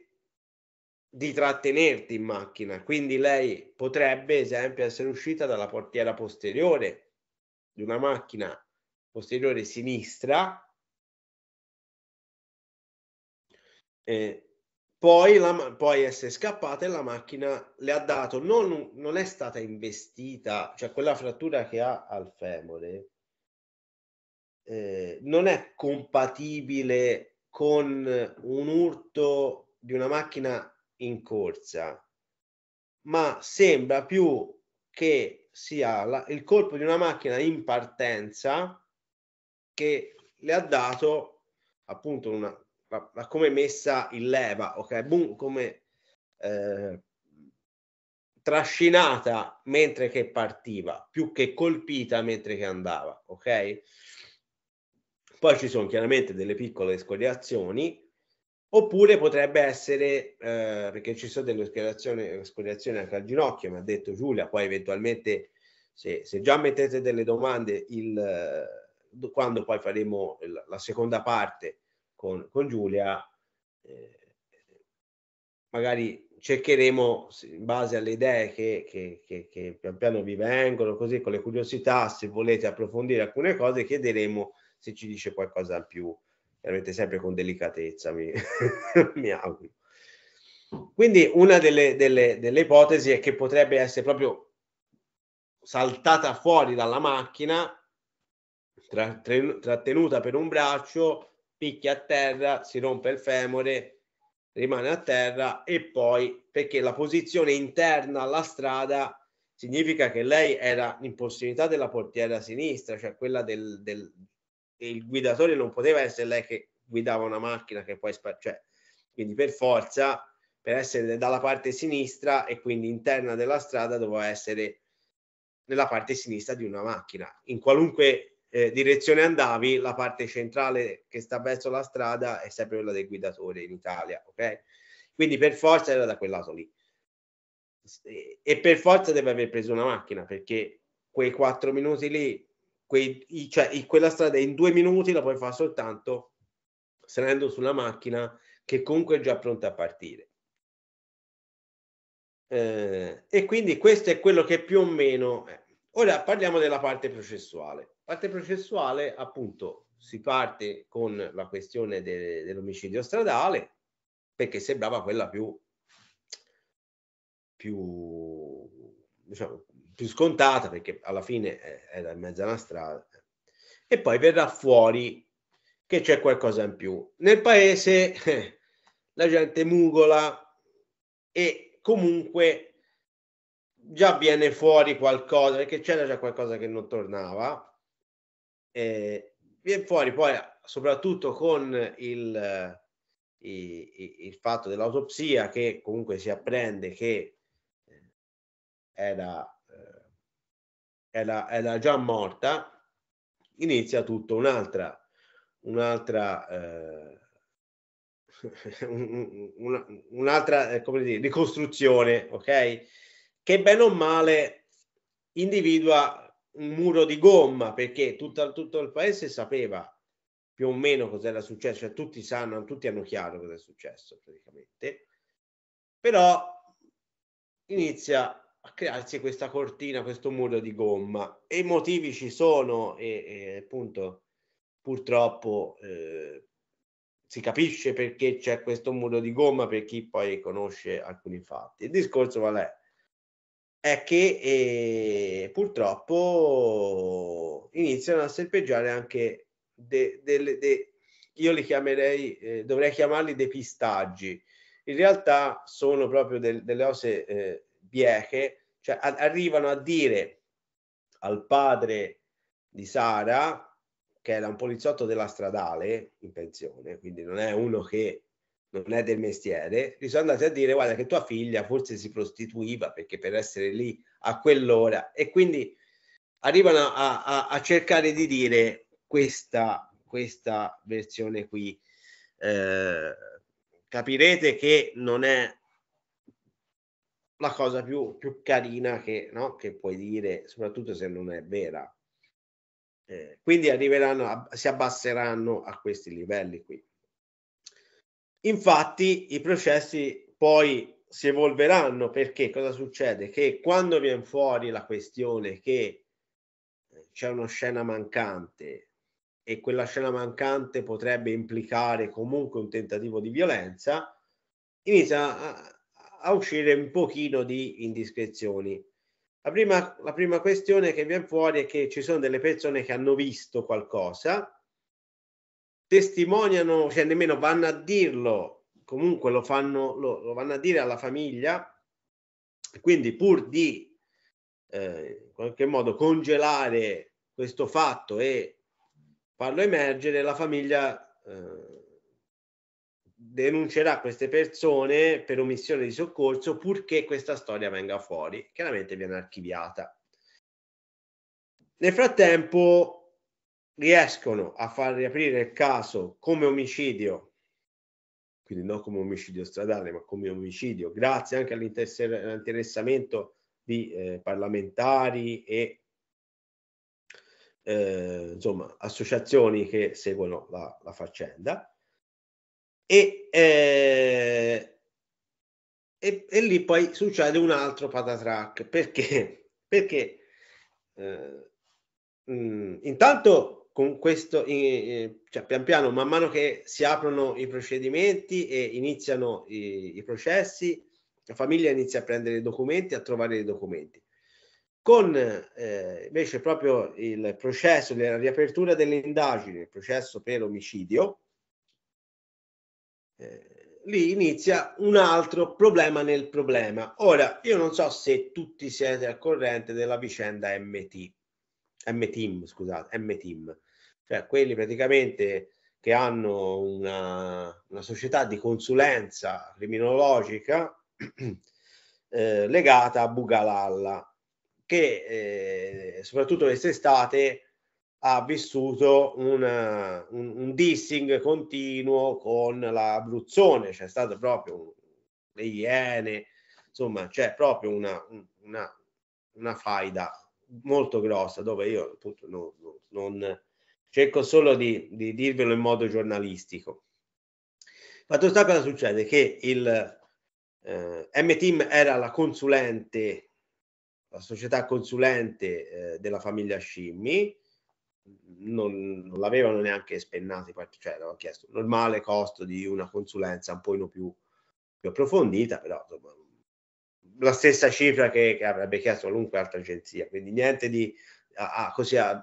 di trattenerti in macchina. Quindi lei potrebbe, esempio, essere uscita dalla portiera posteriore di una macchina posteriore sinistra. Eh, poi, la, poi essere scappata e la macchina le ha dato, non, non è stata investita, cioè quella frattura che ha al femore eh, non è compatibile con un urto di una macchina in corsa, ma sembra più che sia la, il colpo di una macchina in partenza che le ha dato appunto una, la, la come messa in leva, ok? Boom, come eh, trascinata mentre che partiva, più che colpita mentre che andava, ok? Poi ci sono chiaramente delle piccole scoriazioni, oppure potrebbe essere, eh, perché ci sono delle scoriazioni, scoriazioni anche al ginocchio, mi ha detto Giulia, poi eventualmente se, se già mettete delle domande, il, eh, quando poi faremo la seconda parte con, con Giulia, eh, magari cercheremo in base alle idee che, che, che, che, pian piano vi vengono, così con le curiosità, se volete approfondire alcune cose, chiederemo se ci dice qualcosa al più, veramente sempre con delicatezza, mi, mi auguro. Quindi una delle, delle, delle ipotesi è che potrebbe essere proprio saltata fuori dalla macchina, tra, tre, trattenuta per un braccio, picchia a terra, si rompe il femore, rimane a terra e poi perché la posizione interna alla strada significa che lei era in prossimità della portiera sinistra, cioè quella del, del, il guidatore non poteva essere lei che guidava una macchina che poi spa- cioè, quindi per forza per essere dalla parte sinistra e quindi interna della strada doveva essere nella parte sinistra di una macchina in qualunque eh, direzione andavi la parte centrale che sta verso la strada è sempre quella del guidatore in Italia ok quindi per forza era da quel lato lì e per forza deve aver preso una macchina perché quei quattro minuti lì quei, cioè, quella strada in due minuti la puoi fare soltanto salendo sulla macchina che comunque è già pronta a partire. Eh, e quindi questo è quello che più o meno è. Ora parliamo della parte processuale. Parte processuale, appunto, si parte con la questione de- dell'omicidio stradale perché sembrava quella più, più diciamo, più scontata perché alla fine eh, era in mezzo alla strada e poi verrà fuori che c'è qualcosa in più. Nel paese la gente mugola e comunque già viene fuori qualcosa perché c'era già qualcosa che non tornava. Eh, viene fuori poi soprattutto con il, eh, il, il fatto dell'autopsia che comunque si apprende che eh, era era, era già morta, inizia tutto un'altra, un'altra, eh, un'altra eh, come dire, ricostruzione, ok? Che bene o male individua un muro di gomma perché tutto, tutto il paese sapeva più o meno cos'era successo, cioè tutti sanno, tutti hanno chiaro cosa è successo praticamente, però inizia a crearsi questa cortina, questo muro di gomma. E i motivi ci sono e, e appunto purtroppo eh, si capisce perché c'è questo muro di gomma per chi poi conosce alcuni fatti. Il discorso qual è? È che eh, purtroppo iniziano a serpeggiare anche delle... De, de, io li chiamerei, eh, dovrei chiamarli depistaggi. In realtà sono proprio del, delle cose eh, bieche, cioè a- arrivano a dire al padre di Sara, che era un poliziotto della stradale in pensione, quindi non è uno che non è del mestiere, gli sono andati a dire guarda che tua figlia forse si prostituiva perché per essere lì a quell'ora e quindi arrivano a, a, a cercare di dire questa, questa versione qui. Eh, capirete che non è la cosa più, più carina che, no? che, puoi dire, soprattutto se non è vera. Eh, quindi arriveranno, a, si abbasseranno a questi livelli qui. Infatti i processi poi si evolveranno perché cosa succede? Che quando viene fuori la questione che eh, c'è una scena mancante e quella scena mancante potrebbe implicare comunque un tentativo di violenza, inizia a, a uscire un pochino di indiscrezioni. La prima, la prima questione che viene fuori è che ci sono delle persone che hanno visto qualcosa, testimoniano, cioè nemmeno vanno a dirlo, comunque lo, fanno, lo, lo vanno a dire alla famiglia, quindi pur di eh, in qualche modo congelare questo fatto e farlo emergere, la famiglia eh, denuncerà queste persone per omissione di soccorso purché questa storia venga fuori. Chiaramente viene archiviata. Nel frattempo riescono a far riaprire il caso come omicidio, quindi non come omicidio stradale, ma come omicidio, grazie anche all'interessamento di eh, parlamentari e eh, insomma associazioni che seguono la, la faccenda e, eh, e, e, lì poi succede un altro patatrack perché, perché eh, mh, mm, intanto con questo eh, cioè pian piano man mano che si aprono i procedimenti e iniziano i, i processi la famiglia inizia a prendere i documenti a trovare i documenti con eh, invece proprio il processo della riapertura delle indagini, il processo per omicidio, eh, lì inizia un altro problema nel problema. Ora, io non so se tutti siete al corrente della vicenda MT, M-Team, scusate, M-Team, cioè quelli praticamente che hanno una, una società di consulenza criminologica eh, legata a Bugalalla, che eh, soprattutto quest'estate ha vissuto una, eh, un, un, dissing continuo con l'Abruzzone, c'è cioè stato proprio le Iene, insomma c'è proprio una, una, una faida molto grossa dove io appunto non, non cerco solo di, di, dirvelo in modo giornalistico. Fatto sta cosa succede? Che il eh, M-Team era la consulente, la società consulente eh, della famiglia Scimmi, non, non l'avevano neanche spennato, cioè avevano chiesto un normale costo di una consulenza un po' più, più approfondita, però insomma, la stessa cifra che, che, avrebbe chiesto qualunque altra agenzia, quindi niente di a, a, così a,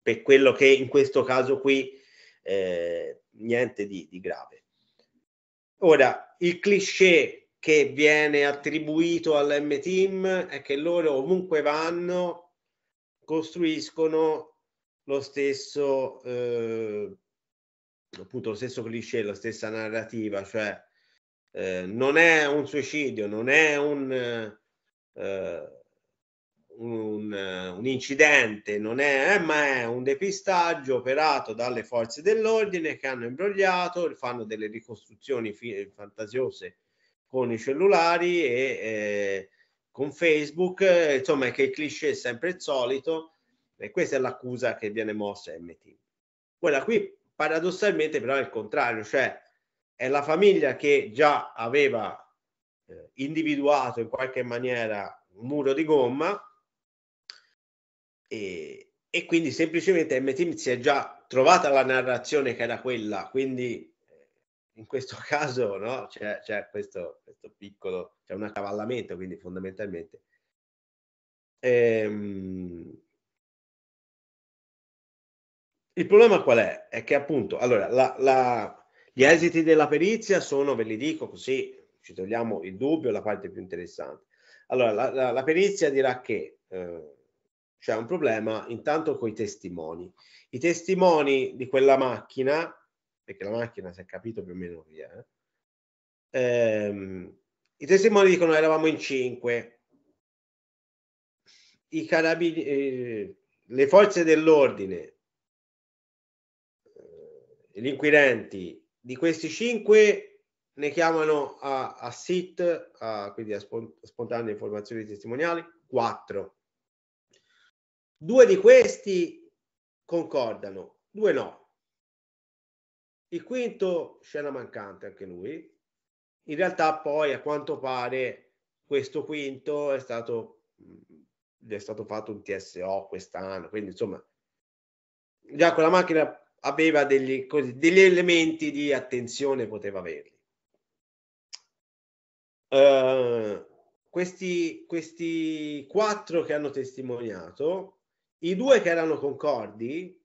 per quello che in questo caso qui eh, niente di, di grave. Ora, il cliché che viene attribuito all'M-Team è che loro ovunque vanno costruiscono lo stesso, eh, appunto, lo stesso cliché, la stessa narrativa, cioè eh, non è un suicidio, non è un, eh, un, un incidente, non è, eh, ma è un depistaggio operato dalle forze dell'ordine che hanno imbrogliato, fanno delle ricostruzioni fi- fantasiose con i cellulari e eh, con Facebook, insomma, che il cliché è sempre il solito e questa è l'accusa che viene mossa a MT. Quella qui paradossalmente però è il contrario, cioè è la famiglia che già aveva eh, individuato in qualche maniera un muro di gomma e, e quindi semplicemente MT si è già trovata la narrazione che era quella, quindi eh, in questo caso no, c'è, c'è questo, questo, piccolo, c'è un accavallamento, quindi fondamentalmente ehm, il problema qual è? È che appunto, allora, la, la, gli esiti della perizia sono, ve li dico così, ci togliamo il dubbio, la parte più interessante. Allora, la, la perizia dirà che eh, c'è un problema intanto con i testimoni. I testimoni di quella macchina, perché la macchina si è capito più o meno chi è, ehm, i testimoni dicono eravamo in cinque. I carabinieri, eh, le forze dell'ordine gli inquirenti di questi cinque ne chiamano a, a SIT, a, quindi a spontanee informazioni testimoniali, quattro. Due di questi concordano, due no. Il quinto, scena mancante anche lui. In realtà poi, a quanto pare, questo quinto è stato, è stato fatto un TSO quest'anno, quindi insomma, già con la macchina aveva degli, così, degli elementi di attenzione, poteva averli. Uh, questi, questi quattro che hanno testimoniato, i due che erano concordi,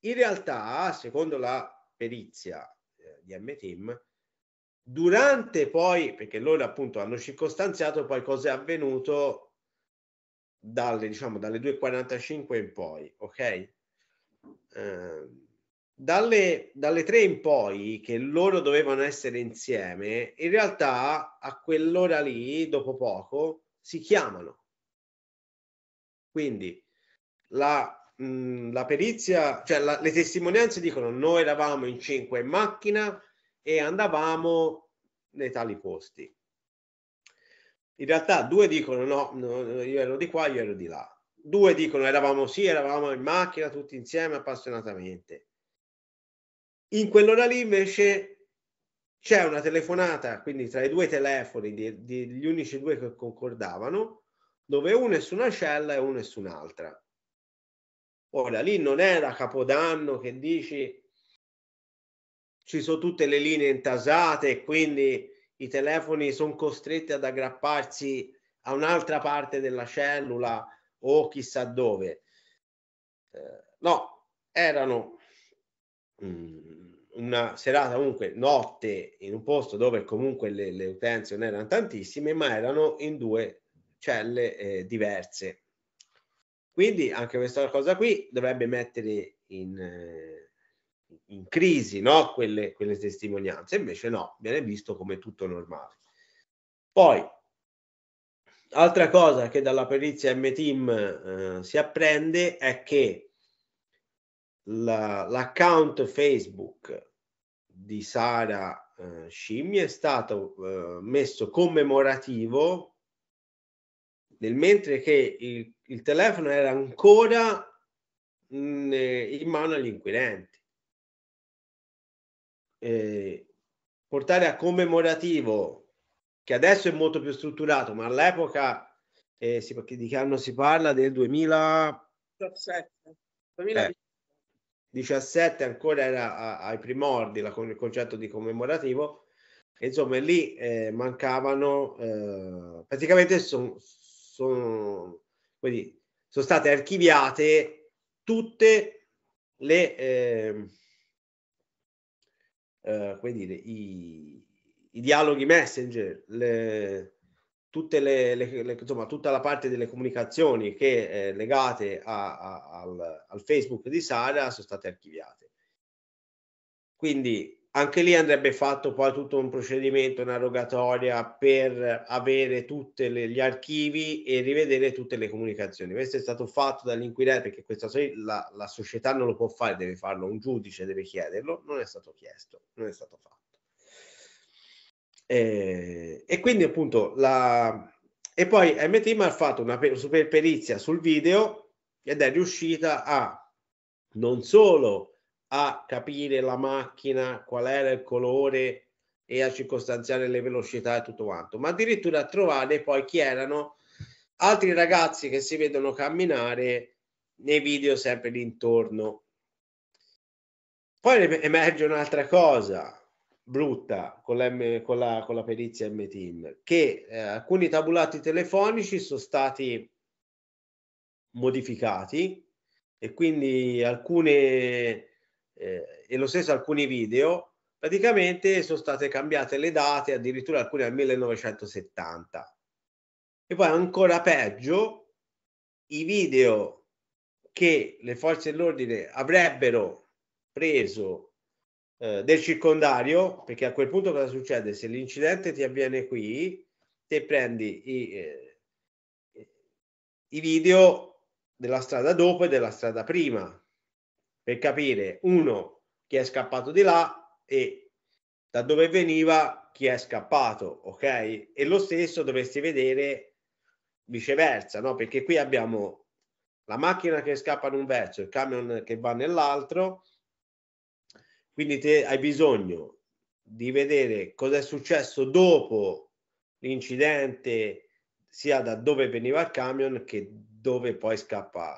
in realtà, secondo la perizia eh, di M-Team, durante poi, perché loro appunto hanno circostanziato poi cosa è avvenuto dalle, diciamo, dalle 2.45 in poi, ok? Uh, dalle, dalle tre in poi, che loro dovevano essere insieme, in realtà a quell'ora lì, dopo poco, si chiamano. Quindi la, mh, mm, la perizia, cioè la, le testimonianze dicono noi eravamo in cinque in macchina e andavamo nei tali posti. In realtà due dicono no, no, io ero di qua, io ero di là. Due dicono eravamo sì, eravamo in macchina tutti insieme appassionatamente. In quell'ora lì invece c'è una telefonata, quindi tra i due telefoni, di, di, gli unici due che concordavano, dove uno è su una cella e uno è su un'altra. Ora lì non era capodanno che dici ci sono tutte le linee intasate e quindi i telefoni sono costretti ad aggrapparsi a un'altra parte della cellula o chissà dove. Eh, no, erano mh, mm, una serata, comunque notte, in un posto dove comunque le, le utenze non erano tantissime, ma erano in due celle eh, diverse. Quindi anche questa cosa qui dovrebbe mettere in, eh, in crisi no? quelle, quelle testimonianze, invece no, viene visto come tutto normale. Poi, altra cosa che dalla perizia M-Team eh, si apprende è che la, l'account Facebook di Sara eh, Scimmie è stato eh, messo commemorativo nel mentre che il, il telefono era ancora mh, eh, in mano agli inquirenti. E portare a commemorativo, che adesso è molto più strutturato, ma all'epoca eh, si, di che anno si parla? Del 2000... 2017. 2017. 17 ancora era a, ai primordi la, con il concetto di commemorativo, insomma lì eh, mancavano, eh, praticamente sono son, son state archiviate tutte le, ehm, eh, dire, i, i, dialoghi messenger, le, tutte le, le, le, insomma, tutta la parte delle comunicazioni che eh, legate a, a, al, al, Facebook di Sara sono state archiviate. Quindi anche lì andrebbe fatto poi tutto un procedimento, una rogatoria per avere tutti gli archivi e rivedere tutte le comunicazioni. Questo è stato fatto dall'inquirente perché questa, la, la società non lo può fare, deve farlo un giudice, deve chiederlo, non è stato chiesto, non è stato fatto. E, eh, e quindi appunto la... E poi MTM ha fatto una super perizia sul video ed è riuscita a non solo a capire la macchina, qual era il colore e a circostanziare le velocità e tutto quanto, ma addirittura a trovare poi chi erano altri ragazzi che si vedono camminare nei video sempre d'intorno. Poi emerge un'altra cosa, brutta con la, M, con la, con la perizia M-Team che eh, alcuni tabulati telefonici sono stati modificati e quindi alcune eh, e lo stesso alcuni video praticamente sono state cambiate le date addirittura alcune al 1970 e poi ancora peggio i video che le forze dell'ordine avrebbero preso eh, del circondario, perché a quel punto cosa succede? Se l'incidente ti avviene qui, te prendi i, eh, i video della strada dopo e della strada prima, per capire, uno, chi è scappato di là e da dove veniva chi è scappato, ok? E lo stesso dovresti vedere viceversa, no? Perché qui abbiamo la macchina che scappa in un verso, il camion che va nell'altro, quindi te hai bisogno di vedere cosa è successo dopo l'incidente, sia da dove veniva il camion che dove poi scappa,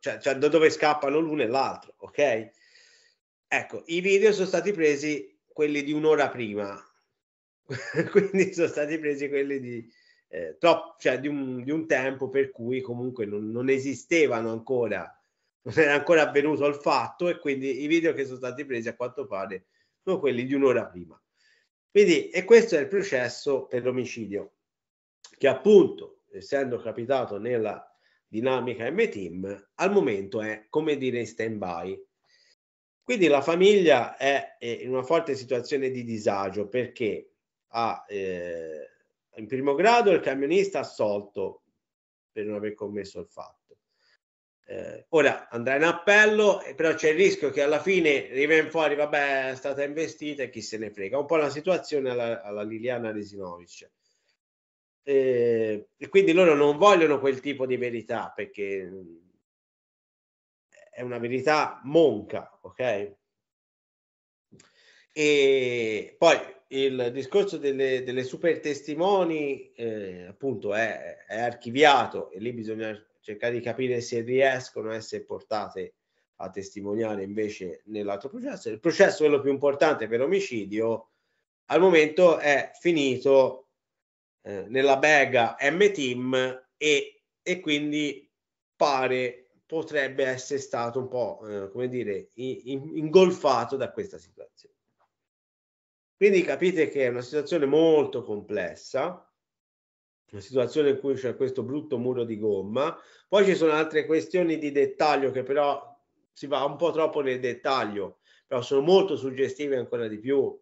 cioè, cioè da dove scappano l'uno e l'altro, ok? Ecco, i video sono stati presi quelli di un'ora prima, quindi sono stati presi quelli di, eh, top, cioè di, un, di, un, tempo per cui comunque non, non esistevano ancora non era ancora avvenuto il fatto e quindi i video che sono stati presi a quanto pare sono quelli di un'ora prima. Quindi, e questo è il processo per l'omicidio, che appunto, essendo capitato nella dinamica M-Team, al momento è, come dire, in stand-by. Quindi la famiglia è in una forte situazione di disagio perché ha, eh, in primo grado il camionista assolto per non aver commesso il fatto eh, ora andrà in appello, eh, però c'è il rischio che alla fine riven fuori, vabbè, è stata investita e chi se ne frega. Un po' la situazione alla, alla Liliana Resinovic. Eh, e quindi loro non vogliono quel tipo di verità perché eh, è una verità monca, ok? E poi il discorso delle, delle super testimoni eh, appunto è, è, archiviato e lì bisogna cercare di capire se riescono a essere portate a testimoniare invece nell'altro processo. Il processo, quello più importante per omicidio, al momento è finito eh, nella bega M-Team e, e, quindi pare potrebbe essere stato un po', eh, come dire, in, ingolfato da questa situazione. Quindi capite che è una situazione molto complessa una situazione in cui c'è questo brutto muro di gomma. Poi ci sono altre questioni di dettaglio che però si va un po' troppo nel dettaglio, però sono molto suggestive ancora di più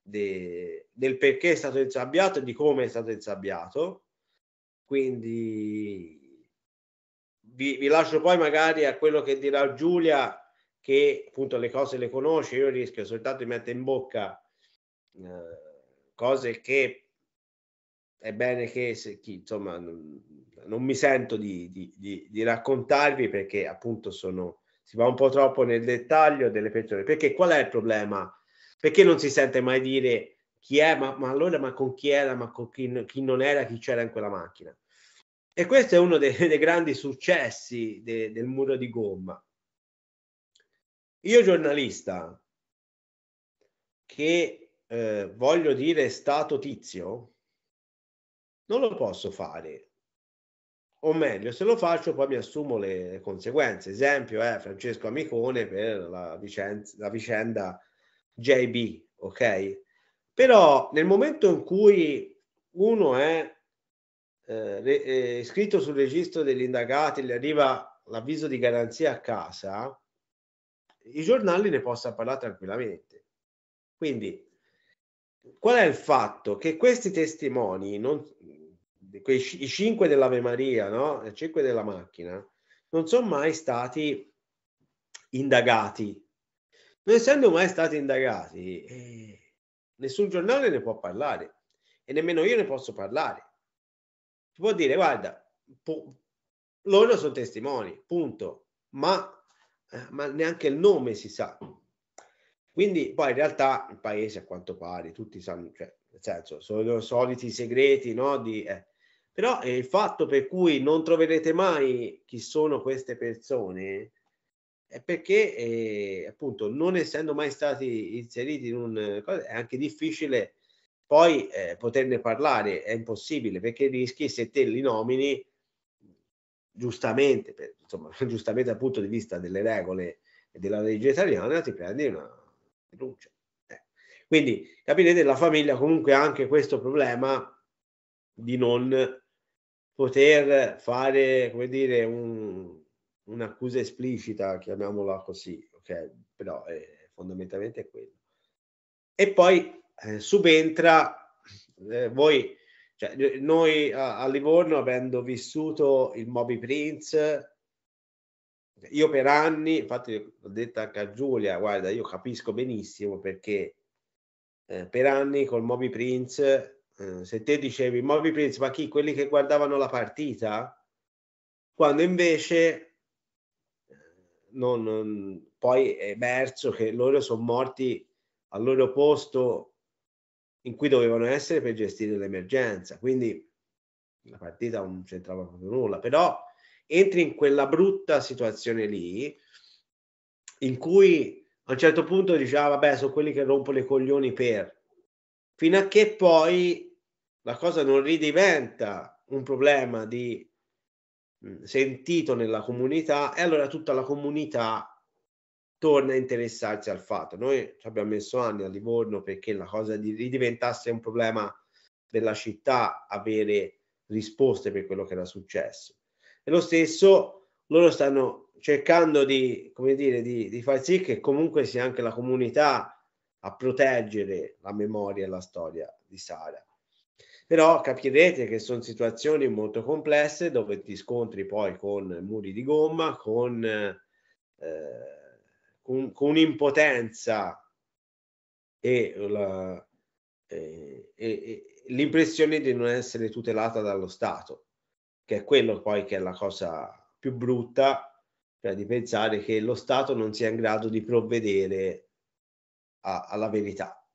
de, del perché è stato insabbiato e di come è stato insabbiato. Quindi vi, vi lascio poi magari a quello che dirà Giulia, che appunto le cose le conosce, io rischio soltanto di mettere in bocca eh, cose che è bene che se, chi, insomma, non, non mi sento di, di, di, di, raccontarvi perché appunto sono, si va un po' troppo nel dettaglio delle persone. Perché qual è il problema? Perché non si sente mai dire chi è, ma, ma allora ma con chi era, ma con chi, chi, non era, chi c'era in quella macchina. E questo è uno dei, dei grandi successi de, del muro di gomma. Io giornalista che eh, voglio dire stato tizio, non lo posso fare. O meglio, se lo faccio poi mi assumo le conseguenze. Esempio è eh, Francesco Amicone per la, vicenda, la vicenda JB, ok? Però nel momento in cui uno è eh, re, eh, iscritto sul registro degli indagati, gli arriva l'avviso di garanzia a casa, i giornali ne possono parlare tranquillamente. Quindi, qual è il fatto? Che questi testimoni non, quei, i cinque dell'Ave Maria, no? I cinque della macchina, non sono mai stati indagati. Non essendo mai stati indagati, eh, nessun giornale ne può parlare e nemmeno io ne posso parlare. Si può dire, guarda, po- loro sono testimoni, punto, ma, eh, ma neanche il nome si sa. Quindi poi in realtà il paese a quanto pare, tutti sanno, cioè, nel senso, sono i soliti segreti, no? Di, eh, però il fatto per cui non troverete mai chi sono queste persone è perché eh, appunto non essendo mai stati inseriti in un eh, è anche difficile poi eh, poterne parlare, è impossibile perché rischi se te li nomini giustamente, per, insomma, giustamente dal punto di vista delle regole e della legge italiana ti prendi una denuncia. Eh. Quindi capirete la famiglia comunque ha anche questo problema di non poter fare, come dire, un, un'accusa esplicita, chiamiamola così, ok? Però eh, fondamentalmente è quello. E poi eh, subentra, eh, voi, cioè, noi a, a, Livorno, avendo vissuto il Moby Prince, io per anni, infatti l'ho detto anche a Giulia, guarda, io capisco benissimo perché eh, per anni col Moby Prince eh, se te dicevi Moby Prince, ma chi? Quelli che guardavano la partita? Quando invece eh, non, non, poi è emerso che loro sono morti al loro posto in cui dovevano essere per gestire l'emergenza. Quindi la partita non c'entrava proprio nulla, però entri in quella brutta situazione lì in cui a un certo punto diceva ah, vabbè sono quelli che rompono i coglioni per fino a che poi la cosa non ridiventa un problema di mm, sentito nella comunità e allora tutta la comunità torna a interessarsi al fatto. Noi ci abbiamo messo anni a Livorno perché la cosa di, ridiventasse un problema della città avere risposte per quello che era successo. E lo stesso loro stanno cercando di, come dire, di, di far sì che comunque sia anche la comunità a proteggere la memoria e la storia di Sara. Però capirete che sono situazioni molto complesse dove ti scontri poi con muri di gomma, con, eh, con, con impotenza e, la, e, e, e l'impressione di non essere tutelata dallo Stato, che è quello poi che è la cosa più brutta cioè di pensare che lo Stato non sia in grado di provvedere a, alla verità.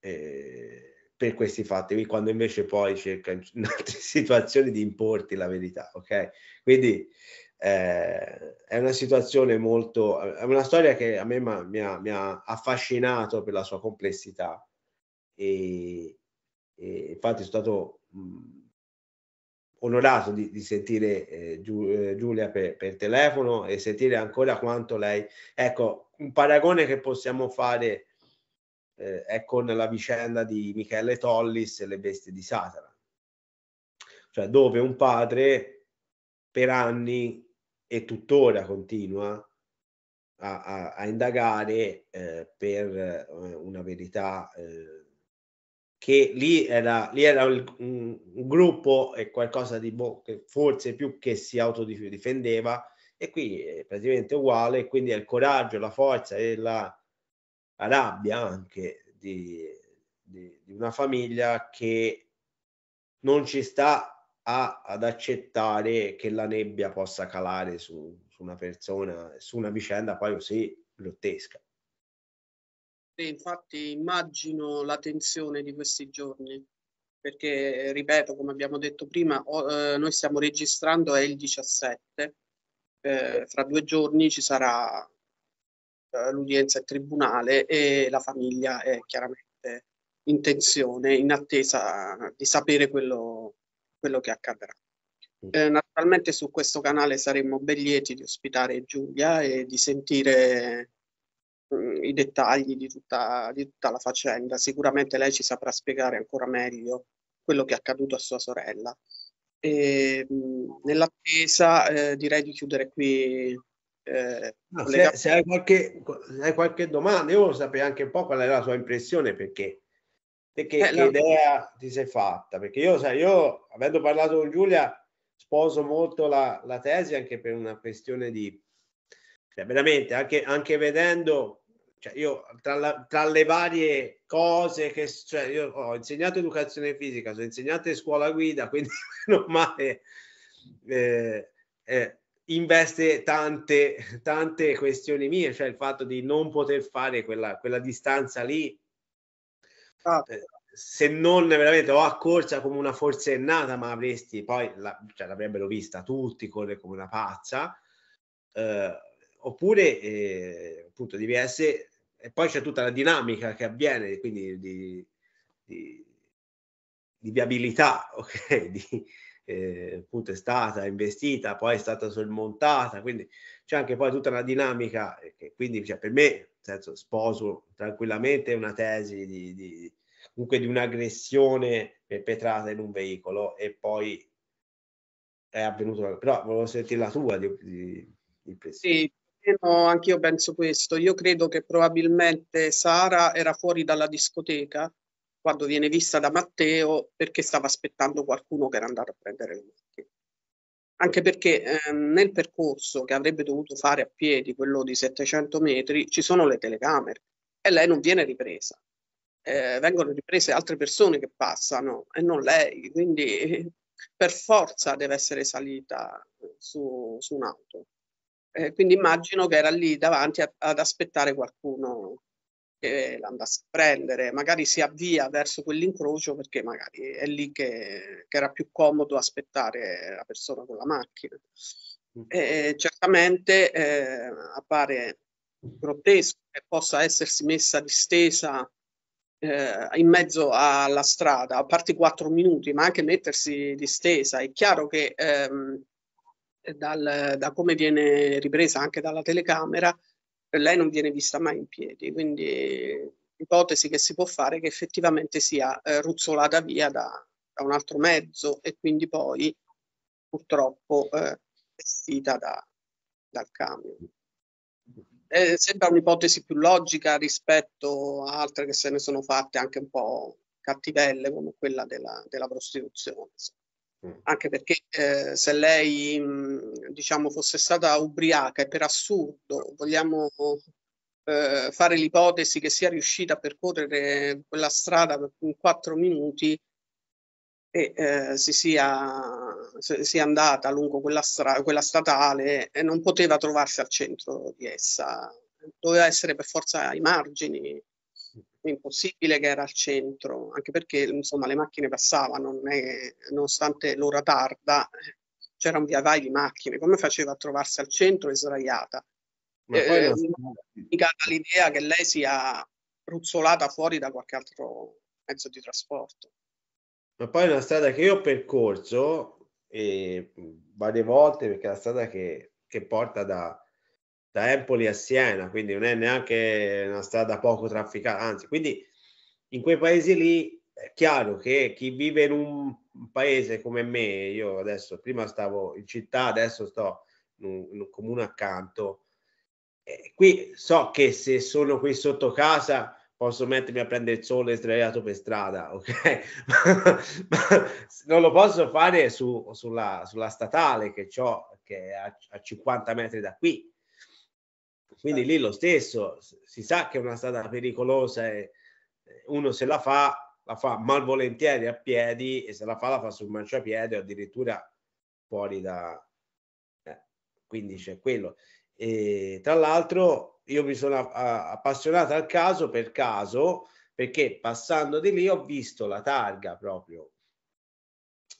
Eh, per questi fatti, quando invece poi cerca in altre situazioni di importi la verità, ok? Quindi eh, è una situazione molto, è una storia che a me ma, mi, ha, mi, ha, affascinato per la sua complessità e, e infatti sono stato mh, onorato di, di sentire eh, Giu, eh, Giulia per, per telefono e sentire ancora quanto lei, ecco, un paragone che possiamo fare eh, è con ecco la vicenda di Michele Tollis e le bestie di Satana, cioè dove un padre per anni e tuttora continua a, a, a indagare eh, per eh, una verità eh, che lì era, lì era un, un, gruppo e qualcosa di boh, che forse più che si autodifendeva e qui è praticamente uguale, quindi è il coraggio, la forza e la a rabbia anche di, di, di una famiglia che non ci sta a, ad accettare che la nebbia possa calare su, su una persona, su una vicenda poi così grottesca. Sì, infatti immagino la tensione di questi giorni, perché ripeto, come abbiamo detto prima, o, eh, noi stiamo registrando, è il 17, eh, fra due giorni ci sarà eh, l'udienza in tribunale e la famiglia è chiaramente in tensione, in attesa di sapere quello, quello che accadrà. Mm. Eh, naturalmente su questo canale saremmo ben lieti di ospitare Giulia e di sentire eh, i dettagli di tutta, di tutta, la faccenda. Sicuramente lei ci saprà spiegare ancora meglio quello che è accaduto a sua sorella. E, mh, mm, nell'attesa eh, direi di chiudere qui eh, se, se, hai qualche, se, hai qualche, domanda, io voglio sapere anche un po' qual è la sua impressione, perché, perché eh, che la... idea ti sei fatta? Perché io, sai, io avendo parlato con Giulia, sposo molto la, la tesi anche per una questione di cioè, veramente anche, anche vedendo. Cioè io tra, la, tra, le varie cose che cioè io ho insegnato educazione fisica, sono insegnato in scuola guida, quindi non male eh, eh, investe tante, tante questioni mie, cioè il fatto di non poter fare quella, quella distanza lì, ah. se non veramente ho accorsa come una forsennata, ma avresti poi, la, cioè, l'avrebbero vista tutti, corre come una pazza, eh, oppure eh, appunto devi essere, e poi c'è tutta la dinamica che avviene, quindi di, di, di viabilità, ok? Di, eh, appunto è stata investita, poi è stata sormontata, quindi c'è anche poi tutta una dinamica eh, che quindi cioè, per me, nel senso, sposo tranquillamente una tesi di, di, comunque di un'aggressione perpetrata in un veicolo e poi è avvenuto, però volevo sentire la tua di, di, di Sì, no, anch'io penso questo. Io credo che probabilmente Sara era fuori dalla discoteca quando viene vista da Matteo perché stava aspettando qualcuno che era andato a prendere le macchine. Anche perché eh, nel percorso che avrebbe dovuto fare a piedi, quello di 700 metri, ci sono le telecamere e lei non viene ripresa. Eh, vengono riprese altre persone che passano e non lei, quindi per forza deve essere salita su, su un'auto. Eh, quindi immagino che era lì davanti a, ad aspettare qualcuno che andasse a prendere, magari si avvia verso quell'incrocio perché magari è lì che, che era più comodo aspettare la persona con la macchina. Mm. E certamente eh, appare grottesco che possa essersi messa distesa eh, in mezzo alla strada, a parte quattro minuti, ma anche mettersi distesa. È chiaro che ehm, dal, da come viene ripresa anche dalla telecamera, lei non viene vista mai in piedi, quindi l'ipotesi che si può fare è che effettivamente sia eh, ruzzolata via da, da, un altro mezzo e quindi poi purtroppo eh, vestita da, dal camion. Eh, sembra un'ipotesi più logica rispetto a altre che se ne sono fatte anche un po' cattivelle come quella della, della prostituzione. Sì. Mm. anche perché eh, se lei mm, diciamo fosse stata ubriaca e per assurdo vogliamo eh, fare l'ipotesi che sia riuscita a percorrere quella strada in quattro minuti e eh, si, sia, sia andata lungo quella, stra- quella statale e non poteva trovarsi al centro di essa, doveva essere per forza ai margini impossibile che era al centro, anche perché insomma le macchine passavano, è, nonostante l'ora tarda c'era un via vai di macchine, come faceva a trovarsi al centro e sdraiata? Ma eh, eh la... l'idea che lei sia ruzzolata fuori da qualche altro mezzo di trasporto. Ma poi è una strada che io ho percorso e varie volte perché è la strada che, che porta da, da Empoli a Siena, quindi non è neanche una strada poco trafficata, anzi, quindi in quei paesi lì è chiaro che chi vive in un paese come me, io adesso prima stavo in città, adesso sto in un, in un comune accanto, e eh, qui so che se sono qui sotto casa posso mettermi a prendere il sole sdraiato per strada, ok? Ma non lo posso fare su, sulla, sulla statale che ho che è a, a 50 metri da qui quindi lì lo stesso, si sa che è una strada pericolosa e uno se la fa, la fa malvolentieri a piedi e se la fa la fa sul marciapiede o addirittura fuori da... Eh, quindi c'è quello. E, tra l'altro io mi sono appassionata al caso per caso perché passando di lì ho visto la targa proprio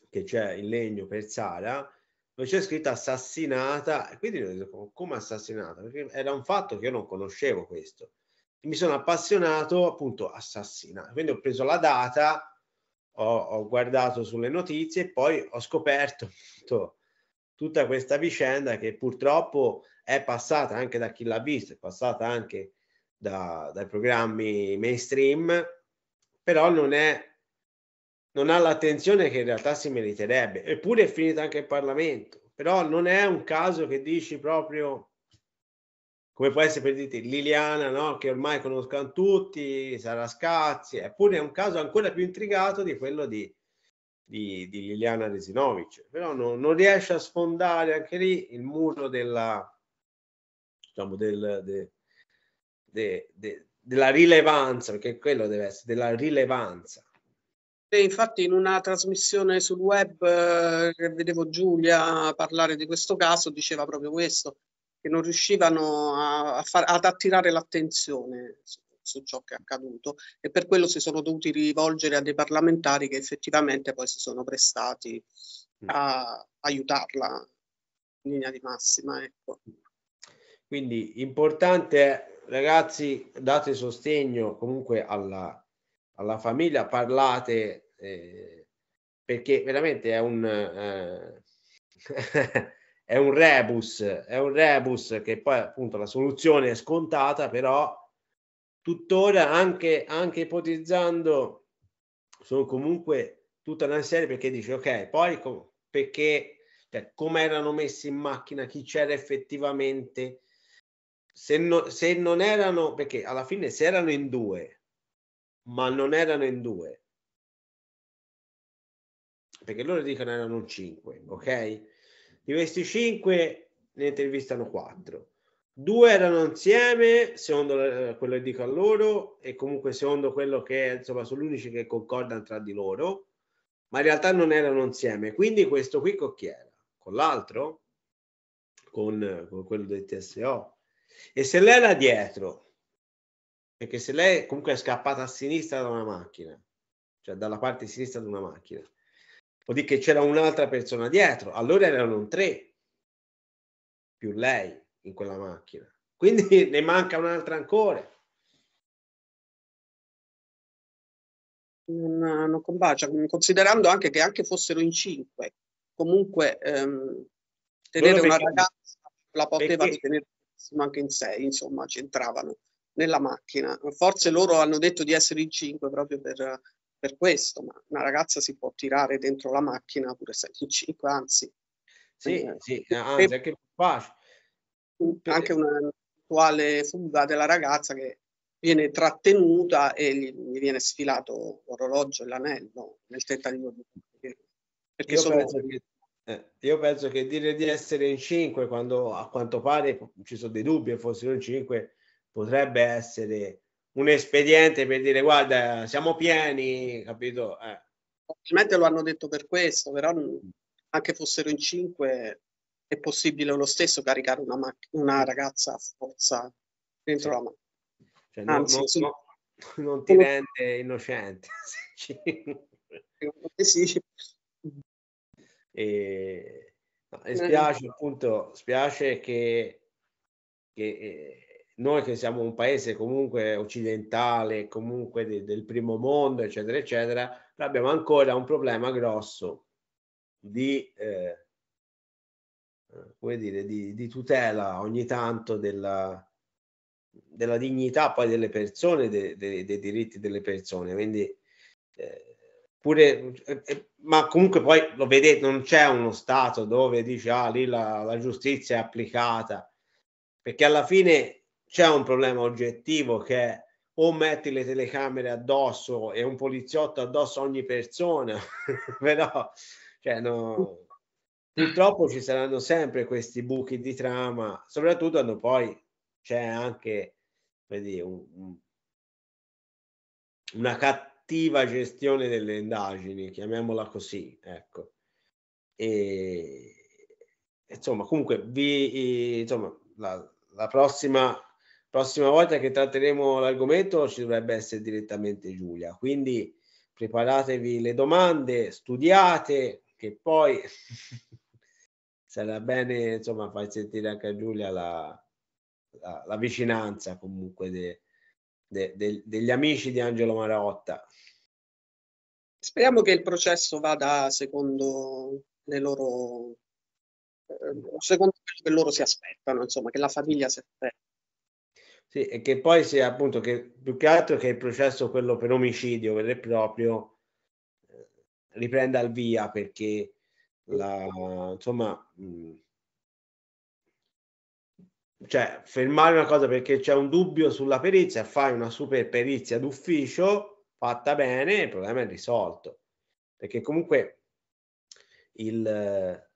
che c'è in legno per Sara dove c'è scritto assassinata e quindi ho detto come assassinata perché era un fatto che io non conoscevo questo e mi sono appassionato appunto assassinata quindi ho preso la data ho, ho guardato sulle notizie e poi ho scoperto appunto, tutta questa vicenda che purtroppo è passata anche da chi l'ha vista è passata anche da, dai programmi mainstream però non è non ha l'attenzione che in realtà si meriterebbe, eppure è finita anche in Parlamento. Però non è un caso che dici proprio come può essere per dire Liliana, no? che ormai conoscono tutti, Sara Scazzi, eppure è un caso ancora più intrigato di quello di, di, di Liliana Resinovic. Però no, non riesce a sfondare anche lì il muro della, diciamo, del, de, de, de, della rilevanza, perché quello deve essere della rilevanza e infatti in una trasmissione sul web eh, vedevo Giulia parlare di questo caso, diceva proprio questo, che non riuscivano a, a far, ad attirare l'attenzione su, su, ciò che è accaduto e per quello si sono dovuti rivolgere a dei parlamentari che effettivamente poi si sono prestati mm. a aiutarla in linea di massima. Ecco. Quindi importante ragazzi date sostegno comunque alla, alla famiglia, parlate eh, perché veramente è un, eh, è un rebus, è un rebus che poi appunto la soluzione è scontata, però tuttora anche, anche ipotizzando sono comunque tutta una serie perché dice ok, poi com- perché cioè, come erano messi in macchina, chi c'era effettivamente. Se, no, se non erano, perché alla fine se erano in due, ma non erano in due, perché loro dicono erano ah, 5, ok? Di questi 5 ne intervistano 4. Due erano insieme, secondo quello che dico a loro, e comunque secondo quello che insomma sono gli unici che concordano tra di loro, ma in realtà non erano insieme. Quindi questo qui con chi era? Con l'altro? Con, con quello del TSO? E se lei era dietro, perché se lei comunque è scappata a sinistra da una macchina, cioè dalla parte sinistra di una macchina, vuol dire che c'era un'altra persona dietro, allora erano tre più lei in quella macchina, quindi ne manca un'altra ancora. Non, non combacia, considerando anche che anche fossero in cinque, comunque ehm, tenere una ragazza la poteva tenere anche in sei, insomma, c'entravano nella macchina. Forse loro hanno detto di essere in cinque proprio per per questo, ma una ragazza si può tirare dentro la macchina pure se in 5, anzi. Sì, eh, sì, eh, anzi, anche più facile. Eh, anche un'attuale fuga della ragazza che viene trattenuta e gli, gli viene sfilato l'orologio e l'anello nel tentativo di... Perché io, sono... penso che, eh, io penso che dire di essere in 5, quando a quanto pare ci sono dei dubbi e fossero in 5, potrebbe essere un espediente per dire guarda siamo pieni, capito? Eh. Ovviamente lo hanno detto per questo, però anche fossero in cinque è possibile lo stesso caricare una, mac- una ragazza a forza dentro sì. la macchina. Cioè, Anzi, non, sì. non, non, ti rende innocente. sì. E, no, e spiace eh. appunto, spiace che, che eh, noi che siamo un paese comunque occidentale, comunque de, del primo mondo, eccetera, eccetera, abbiamo ancora un problema grosso di, eh, eh, come dire, di, di tutela ogni tanto della, della, dignità poi delle persone, de, de, dei diritti delle persone. Quindi, eh, pure, eh, eh ma comunque poi lo vedete, non c'è uno Stato dove dice ah, lì la, la giustizia è applicata, perché alla fine c'è un problema oggettivo che o metti le telecamere addosso e un poliziotto addosso a ogni persona, però cioè, no, purtroppo ci saranno sempre questi buchi di trama, soprattutto quando poi c'è anche vedi, un, una cattiva gestione delle indagini, chiamiamola così, ecco. E, insomma, comunque, vi, insomma, la, la prossima prossima volta che tratteremo l'argomento ci dovrebbe essere direttamente Giulia. Quindi preparatevi le domande, studiate, che poi sarà bene insomma far sentire anche a Giulia la, la, la vicinanza comunque de, de, de, degli amici di Angelo Marotta. Speriamo che il processo vada secondo le loro eh, secondo quello che loro si aspettano, insomma, che la famiglia si aspetta. Sì, e che poi sia appunto che più che altro che il processo quello per omicidio vero e proprio eh, riprenda il via perché la, insomma mm, cioè fermare una cosa perché c'è un dubbio sulla perizia, fai una super perizia d'ufficio fatta bene, il problema è risolto. Perché comunque il eh,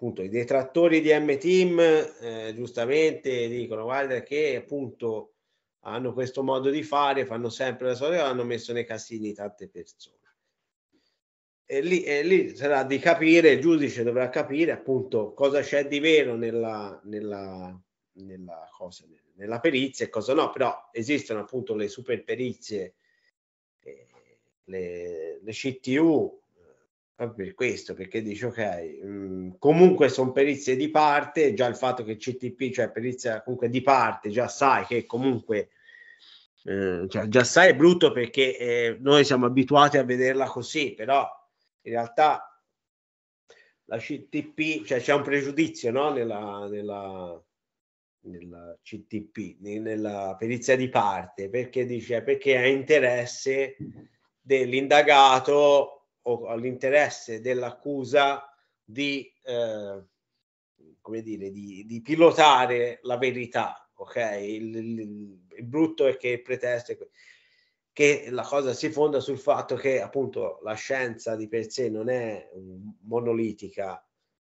appunto i detrattori di M-Team eh, giustamente dicono guarda che appunto hanno questo modo di fare, fanno sempre la storia, hanno messo nei cassini tante persone. E lì, e lì, sarà di capire, il giudice dovrà capire appunto cosa c'è di vero nella, nella, nella, cosa, nella perizia e cosa no, però esistono appunto le super perizie, eh, le, le CTU, per questo, perché dice ok, mh, mm, comunque sono perizie di parte, già il fatto che CTP, cioè perizia comunque di parte, già sai che comunque, eh, cioè, già sai è brutto perché eh, noi siamo abituati a vederla così, però in realtà la CTP, cioè c'è un pregiudizio no? nella, nella, nella CTP, nella perizia di parte, perché dice perché ha interesse dell'indagato o all'interesse dell'accusa di, eh, come dire, di, di, pilotare la verità, ok? Il, il, il brutto è che il pretesto è que- che la cosa si fonda sul fatto che appunto la scienza di per sé non è monolitica,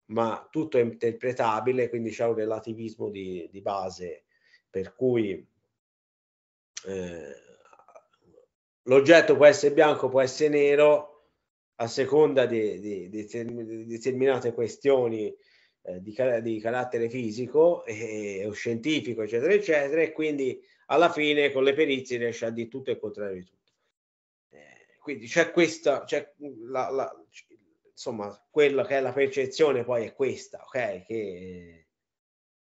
ma tutto è interpretabile, quindi c'è un relativismo di, di base, per cui eh, l'oggetto può essere bianco, può essere nero, a seconda di, di, di determinate questioni eh, di, di, carattere fisico e, o scientifico, eccetera, eccetera, e quindi alla fine con le perizie riesce a dire tutto e il contrario di tutto. Eh, quindi c'è questa, c'è la, la, insomma, quella che è la percezione poi è questa, ok? Che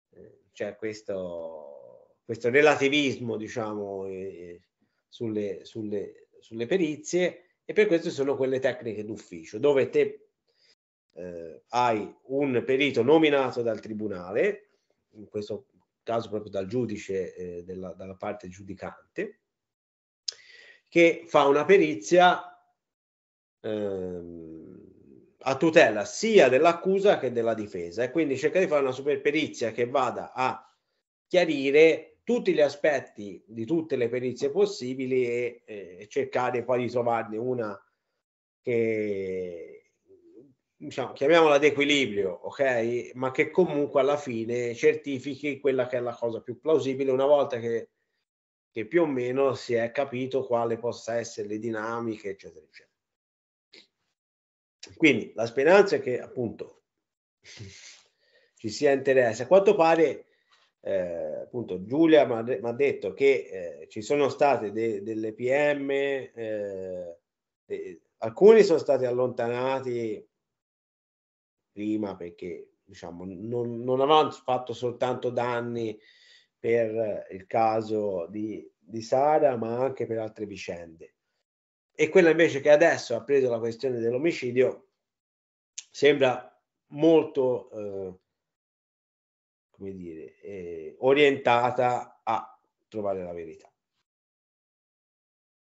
eh, c'è questo, questo relativismo, diciamo, eh, sulle, sulle, sulle perizie e per questo sono quelle tecniche d'ufficio, dove te eh, hai un perito nominato dal tribunale, in questo caso proprio dal giudice, eh, della, dalla parte giudicante, che fa una perizia ehm, a tutela sia dell'accusa che della difesa e quindi cerca di fare una superperizia che vada a chiarire tutti gli aspetti di tutte le perizie possibili e, e cercare poi di trovarne una che diciamo, chiamiamola d'equilibrio, ok? Ma che comunque alla fine certifichi quella che è la cosa più plausibile una volta che, che più o meno si è capito quale possa essere le dinamiche, eccetera, eccetera. Quindi la speranza è che appunto ci sia interesse. A quanto pare eh, appunto Giulia mi ha detto che eh, ci sono state de- delle PM, eh, de- alcuni sono stati allontanati prima perché diciamo, non, non avevano fatto soltanto danni per il caso di, di Sara, ma anche per altre vicende. E quella invece che adesso ha preso la questione dell'omicidio sembra molto eh, come dire, eh, orientata a trovare la verità.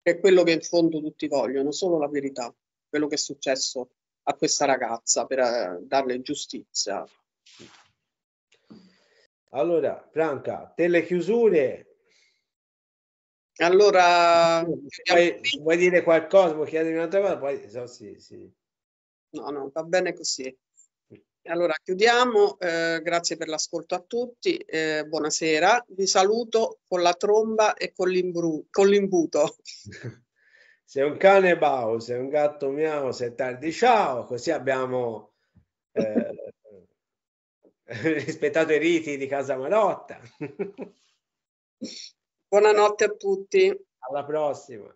È quello che in fondo tutti vogliono, solo la verità, quello che è successo a questa ragazza per eh, darle giustizia. Allora, Franca, te chiusure. Allora, vuoi, vuoi dire qualcosa? Vuoi chiedere un'altra cosa? Poi, so, sì, sì. No, no, va bene così. Allora chiudiamo, eh, grazie per l'ascolto a tutti, eh, buonasera, vi saluto con la tromba e con, con l'imbuto. sei un cane bau, sei un gatto miau, sei tardi ciao, così abbiamo eh, rispettato i riti di Casa Marotta. Buonanotte a tutti. Alla prossima.